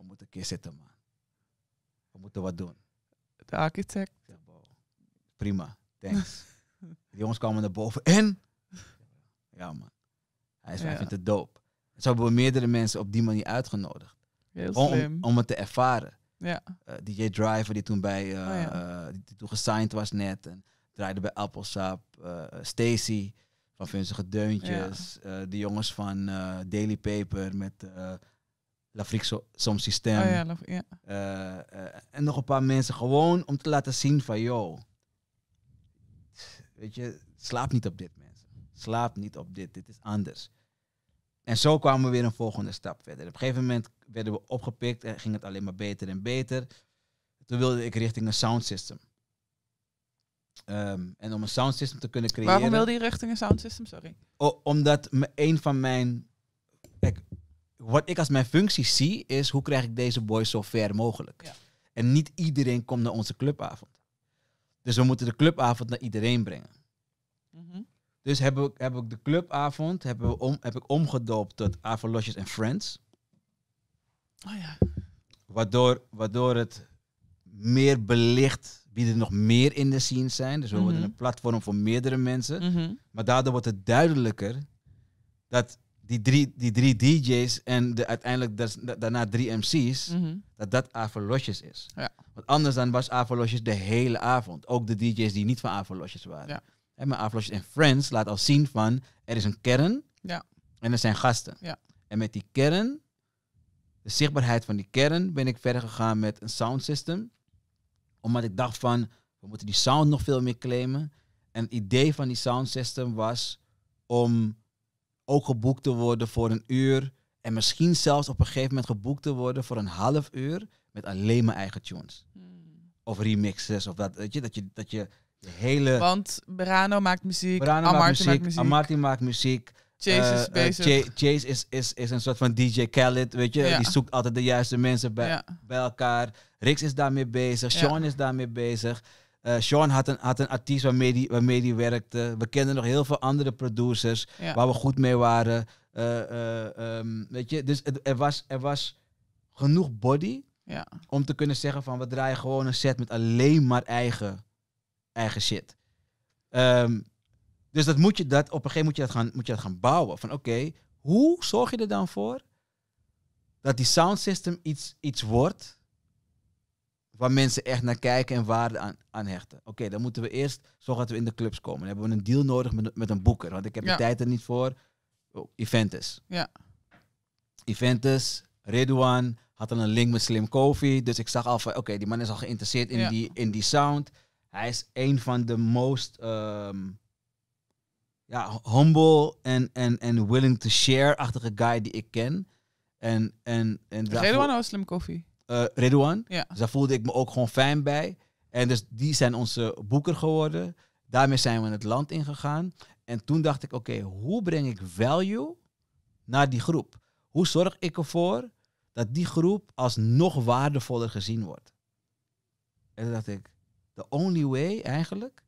we moeten een keer zitten, man. We moeten wat doen. De architect. Ja, prima, thanks. de jongens kwamen naar boven en... Ja, man. Hij, is, ja. vindt het dope. Zo hebben we meerdere mensen op die manier uitgenodigd. Heel slim. Om, het te ervaren. Ja. Eh, DJ Driver, die toen bij... Eh, oh, eh, die toen gesigned was net. En draaide bij Applesap, Stacy van Vunzige Deuntjes. Ja. de jongens van Daily Paper met Lafrique soms systeem. Oh eh, eh, en nog een paar mensen. Gewoon om te laten zien van, joh, weet je, slaap niet op dit, mensen. Slaap niet op dit. Dit is anders. En zo kwamen we weer een volgende stap verder. Op een gegeven moment werden we opgepikt en ging het alleen maar beter en beter. Toen wilde ik richting een sound system. Ehm, en om een sound system te kunnen creëren. Waarom wilde je richting een sound system? Sorry. omdat een van mijn wat ik als mijn functie zie, is hoe krijg ik deze boys zo ver mogelijk. En niet iedereen komt naar onze clubavond. Dus we moeten de clubavond naar iedereen brengen. Mhm. Dus heb ik, heb ik de clubavond heb, om, heb ik omgedoopt tot Avalosjes en Friends. Oh ja. Waardoor, waardoor het meer belicht wie er nog meer in de scene zijn. Dus we worden mhm. een platform voor meerdere mensen. Mhm. Maar daardoor wordt het duidelijker dat die drie, die drie DJ's en de, uiteindelijk daarna drie MC's, mhm. dat dat Avalosjes is. Ja. Want anders dan was Avalosjes de hele avond. Ook de DJ's die niet van Avalosjes waren. Ja. En maar Avalosjes en Friends laat al zien van, er is een kern ja. en er zijn gasten. Ja. En met die kern, de zichtbaarheid van die kern, ben ik verder gegaan met een sound system. Omdat ik dacht van, we moeten die sound nog veel meer claimen. En het idee van die sound system was om ook geboekt te worden voor een uur. En misschien zelfs op een gegeven moment geboekt te worden voor een half uur met alleen mijn eigen tunes. Hmm. Of remixes of dat, weet je, dat je, dat je hele... Want Brano maakt muziek, Brano maakt muziek, Chase is eh, eh, bezig. Chase is, is, is een soort van DJ Khaled, weet je. Die zoekt altijd de juiste mensen bij, bij elkaar. Rix is daarmee bezig, Sean is daarmee bezig. Eh, Sean had een, had een artiest waarmee hij waarmee die werkte. We kenden nog heel veel andere producers waar we goed mee waren. Eh, eh, ehm, weet je, dus er, was, er was genoeg body ja. om te kunnen zeggen van we draaien gewoon een set met alleen maar eigen, eigen shit. Ehm, dus dat moet je dat, op een gegeven moment moet je dat gaan, moet je dat gaan bouwen. Van oké, hoe zorg je er dan voor dat die sound system iets, iets wordt waar mensen echt naar kijken en waarde aan, hechten. Oké, dan moeten we eerst zorgen dat we in de clubs komen. Dan hebben we een deal nodig met, met een boeker, want ik heb de tijd er niet voor. Eventus. Oh, ja. Eventus, Redouan had dan een link met Slim Kofi. Dus ik zag al van, oké, die man is al geïnteresseerd in, die, in die sound. Hij is een van de most ehm, ja, humble en, en, en willing to share-achtige guy die ik ken. En, en, en Redouan of Slim Kofi? uh, Ridwan. Ja. daar voelde ik me ook gewoon fijn bij. En dus die zijn onze boeker geworden. Daarmee zijn we in het land ingegaan. En toen dacht ik, oké, hoe breng ik value naar die groep? Hoe zorg ik ervoor dat die groep als nog waardevoller gezien wordt? En toen dacht ik, the only way eigenlijk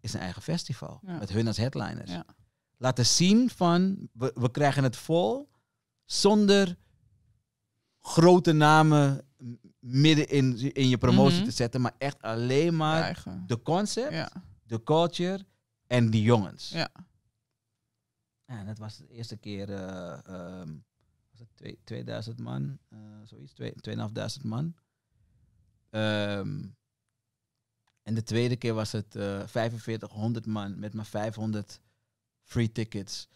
is een eigen festival. Met hun als headliners. Ja. Laten zien van, we, we krijgen het vol zonder grote namen midden in, in je promotie mhm. te zetten, maar echt alleen maar de concept, de culture en die jongens. Ja. ja. dat was de eerste keer, eh, ehm, was het 2000 man, uh, zoiets, 2500 man. Ehm, en de tweede keer was het uh, eh, 4500 man met maar 500 free tickets.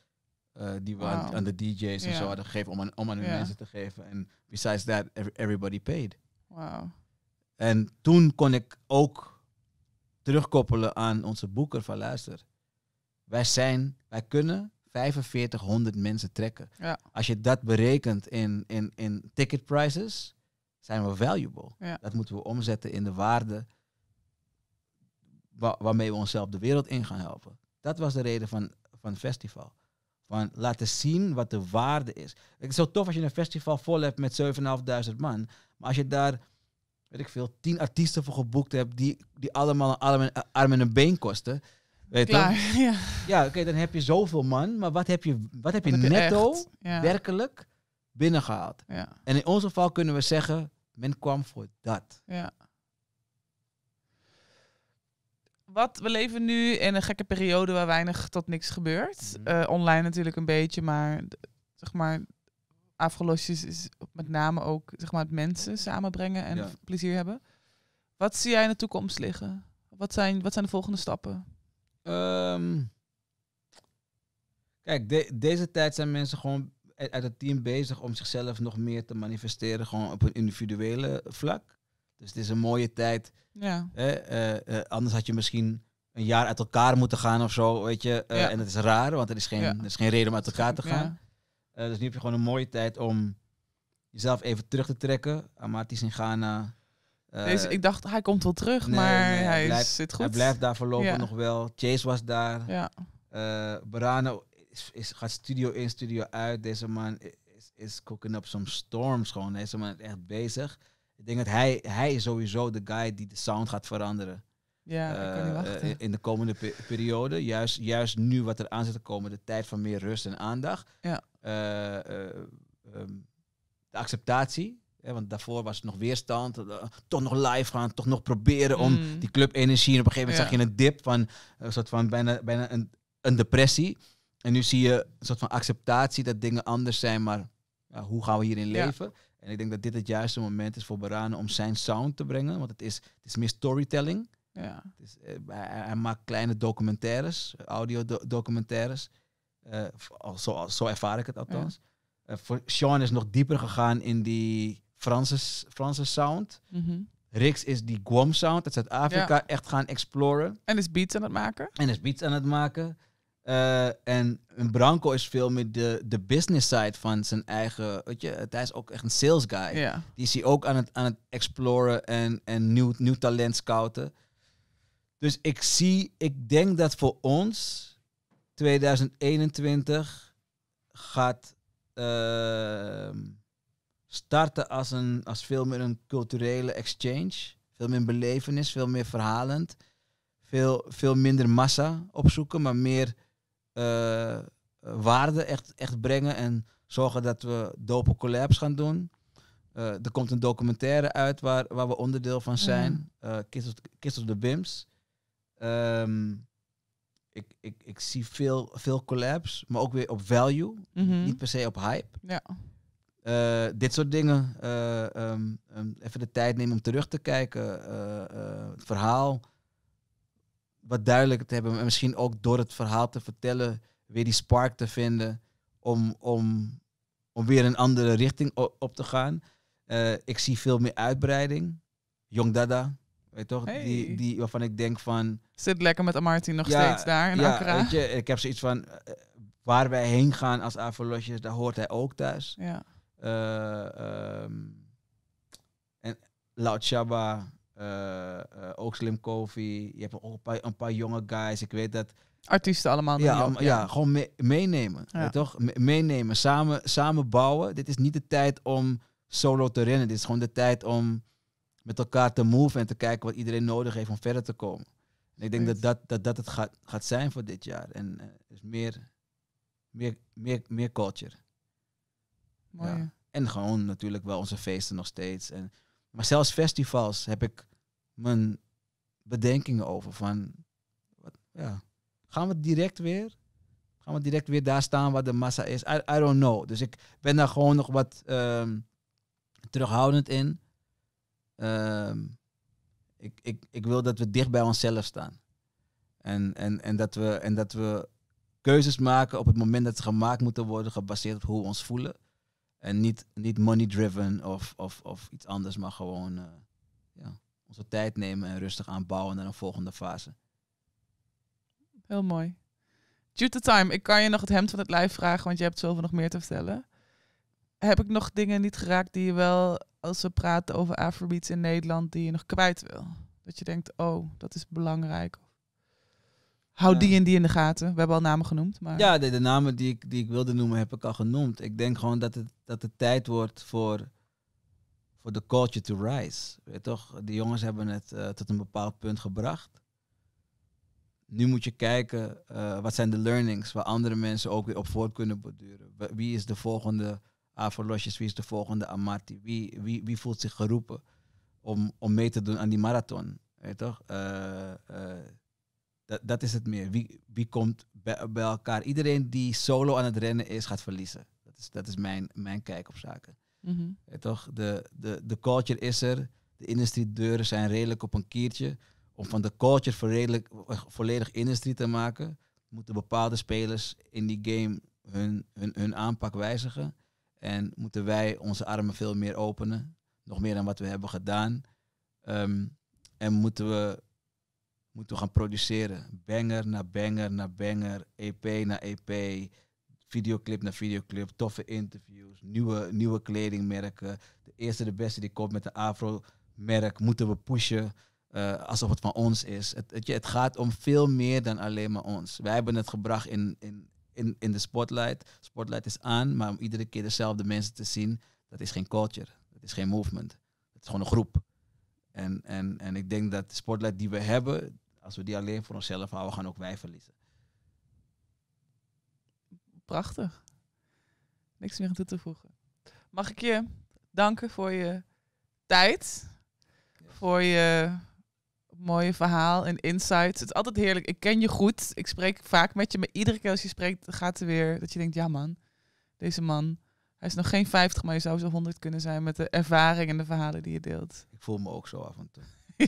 Eh, die we aan, de DJ's en zo hadden gegeven om aan, om aan hun mensen te geven. En besides that, everybody paid. Wow. En toen kon ik ook terugkoppelen aan onze boeker van luister. Wij zijn, wij kunnen 4500 mensen trekken. Ja. Als je dat berekent in, in, in ticket prices, zijn we valuable. Ja. Dat moeten we omzetten in de waarde waarmee we onszelf de wereld in gaan helpen. Dat was de reden van, van het festival. Van laten zien wat de waarde is. Het is zo tof als je een festival vol hebt met 7.500 man. Maar als je daar, weet ik veel, 10 artiesten voor geboekt hebt die, die allemaal een arm en, eh, en een been kosten. Weet Klaar, ja. Ja, oké, dan heb je zoveel man. Maar wat heb je, wat heb je netto, werkelijk, binnengehaald? Ja. En in ons geval kunnen we zeggen, men kwam voor dat. Ja. wat, we leven nu in een gekke periode waar weinig tot niks gebeurt. Mhm. Eh, online natuurlijk een beetje, maar zeg maar, afgelost is, met name ook zeg maar, het mensen samenbrengen en plezier hebben. Wat zie jij in de toekomst liggen? Wat zijn, wat zijn de volgende stappen? Ehm, kijk, deze tijd zijn mensen gewoon uit het team bezig om zichzelf nog meer te manifesteren, gewoon op een individuele vlak. Dus het is een mooie tijd. Ja. Eh, eh, anders had je misschien een jaar uit elkaar moeten gaan of zo, weet je. Eh, en dat is raar, want er is geen, er is geen reden om uit elkaar te gaan. dus nu heb je gewoon een mooie tijd om jezelf even terug te trekken. Amatis in Ghana. Deze, ik dacht, hij komt wel terug, maar hij, zit goed. Hij blijft daar voorlopig nog wel. Chase was daar. Ja. Barano is, is, gaat studio in, studio uit. Deze man is, is cooking up some storms gewoon. Deze man is echt bezig. Ik denk dat hij, hij is sowieso de guy die de sound gaat veranderen. Ja, uh, kan eh, wachten. Eh, in de komende periode. Juist, juist nu wat er aan zit te komen, de tijd van meer rust en aandacht. Ja. Eh, ehm, de acceptatie. Hè, want daarvoor was het nog weerstand. toch nog live gaan, toch nog proberen om mm. die club-energie. En op een gegeven moment zag je een dip van een soort van bijna, bijna een, een depressie. En nu zie je een soort van acceptatie dat dingen anders zijn, maar hoe gaan we hierin leven? Ja. En ik denk dat dit het juiste moment is voor Barane om zijn sound te brengen. Want het is, het is meer storytelling. Ja. Het is, eh, hij, hij, maakt kleine documentaires, audio-documentaires. Eh, zo, zo ervaar ik het althans. Eh, voor Sean is nog dieper gegaan in die Franse, Franse sound. Mm Rix is die Guam sound uit Zuid-Afrika echt gaan exploren. En is beats aan het maken. En is beats aan het maken. Uh, en Branco is veel meer de, de business side van zijn eigen. Weet je, hij is ook echt een sales guy. Die is hij ook aan het, aan het exploren en, en nieuw, nieuw talent scouten. Dus ik zie, ik denk dat voor ons 2021 gaat ehm, starten als, een, als veel meer een culturele exchange. Veel meer belevenis, veel meer verhalend. Veel, veel minder massa opzoeken, maar meer eh, waarde echt, echt brengen en zorgen dat we dope collabs gaan doen. Eh, er komt een documentaire uit waar, waar we onderdeel van mhm. zijn. Kist Uh, de of, the Bims. Ehm, ik, ik, ik zie veel, veel collabs, maar ook weer op value. Mhm. Niet per se op hype. Ja. Eh, dit soort dingen. Ehm, ehm, even de tijd nemen om terug te kijken. het verhaal wat duidelijker te hebben. En misschien ook door het verhaal te vertellen, weer die spark te vinden om, om, om weer een andere richting op, te gaan. Eh, ik zie veel meer uitbreiding. Jong Dada, weet toch? Die, die, waarvan ik denk van... Zit lekker met Amarty nog steeds daar in ja, Weet je, ik heb zoiets van, eh, waar wij heen gaan als Avalosjes, daar hoort hij ook thuis. Ja. Eh, ehm, en Loud Shaba, eh, eh, ook Slim Kofi. Je hebt een paar, een paar jonge guys. Ik weet dat artiesten allemaal. Ja, ja. gewoon meenemen. toch? meenemen, samen, samen bouwen. Dit is niet de tijd om solo te rennen. Dit is gewoon de tijd om met elkaar te move en te kijken wat iedereen nodig heeft om verder te komen. En ik denk dat, dat, dat dat het gaat, gaat zijn voor dit jaar. En uh, meer, meer, meer, meer culture. Mooi. Ja. En gewoon natuurlijk wel onze feesten nog steeds. En, maar zelfs festivals heb ik mijn bedenkingen over. Van, wat, ja. Gaan we direct weer? Gaan we direct weer daar staan waar de massa is? I, don't know. Dus ik ben daar gewoon nog wat ehm, terughoudend in. Ehm, ik, ik, ik wil dat we dicht bij onszelf staan. En, en, en, dat we, en dat we keuzes maken op het moment dat ze gemaakt moeten worden, gebaseerd op hoe we ons voelen. En niet, niet money driven of, of, of iets anders, maar gewoon. Eh, onze tijd nemen en rustig aanbouwen naar een volgende fase. Heel mooi. Due to time, ik kan je nog het hemd van het lijf vragen, want je hebt zoveel nog meer te vertellen. Heb ik nog dingen niet geraakt die je wel, als we praten over Afrobeats in Nederland, die je nog kwijt wil? Dat je denkt, oh, dat is belangrijk. Hou die en die in de gaten. We hebben al namen genoemd. Maar... Ja, de, de, namen die ik, die ik wilde noemen heb ik al genoemd. Ik denk gewoon dat het, dat het tijd wordt voor voor de culture to rise. Weet toch? De jongens hebben het eh, tot een bepaald punt gebracht. Nu moet je kijken, eh, wat zijn de learnings waar andere mensen ook weer op voort kunnen borduren. Wie is de volgende Avalosjes, wie is de volgende Amati? Wie, wie, wie voelt zich geroepen om, om mee te doen aan die marathon? Weet toch? Eh, dat, dat is het meer. Wie, wie komt bij, bij elkaar? Iedereen die solo aan het rennen is, gaat verliezen. Dat is, dat is mijn, mijn kijk op zaken. Mhm. Eh, toch? De, de, de culture is er. De industriedeuren zijn redelijk op een kiertje. Om van de culture volledig, volledig industrie te maken, moeten bepaalde spelers in die game hun, hun, hun aanpak wijzigen. En moeten wij onze armen veel meer openen. Nog meer dan wat we hebben gedaan. Ehm, en moeten we, moeten we gaan produceren. Banger na banger na banger. EP na EP videoclip naar videoclip, toffe interviews, nieuwe, nieuwe kledingmerken. De eerste, de beste die komt met de Afro-merk, moeten we pushen. Eh, alsof het van ons is. Het, het, het, gaat om veel meer dan alleen maar ons. Wij hebben het gebracht in, in, in, in de spotlight. Spotlight is aan, maar om iedere keer dezelfde mensen te zien, dat is geen culture. Dat is geen movement. Het is gewoon een groep. En, en, en ik denk dat de spotlight die we hebben, als we die alleen voor onszelf houden, gaan ook wij verliezen. Prachtig. Niks meer aan toe te voegen. Mag ik je danken voor je tijd, voor je mooie verhaal en insights. Het is altijd heerlijk. Ik ken je goed. Ik spreek vaak met je, maar iedere keer als je spreekt gaat er weer dat je denkt, ja man, deze man, hij is nog geen 50, maar je zou zo 100 kunnen zijn met de ervaring en de verhalen die je deelt. Ik voel me ook zo af en toe.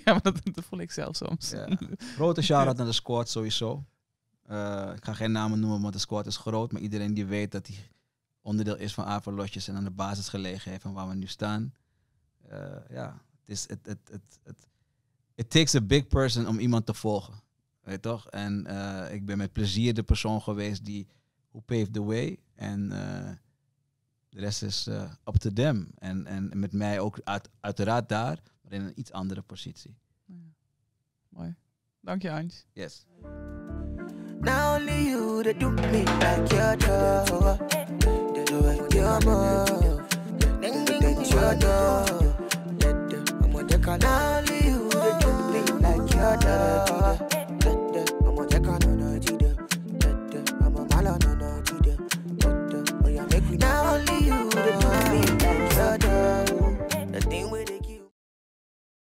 ja, dat, voel ik zelf soms. Ja. Grote shout-out naar de squad sowieso. Eh, ik ga geen namen noemen, want de squad is groot. Maar iedereen die weet dat hij onderdeel is van Avolosjes en aan de basis gelegen heeft van waar we nu staan. Eh, ja, het is... Het, het, het, het, it takes a big person om iemand te volgen. Weet toch? En eh, ik ben met plezier de persoon geweest die who paved the way. En de rest is up to them. En, en met mij ook uit, uiteraard daar, maar in een iets andere positie. Mooi. Dank je, Heinz. Yes. Now only you that do me like your door. They do like your mom. That's your door. Now only you that do me like your door.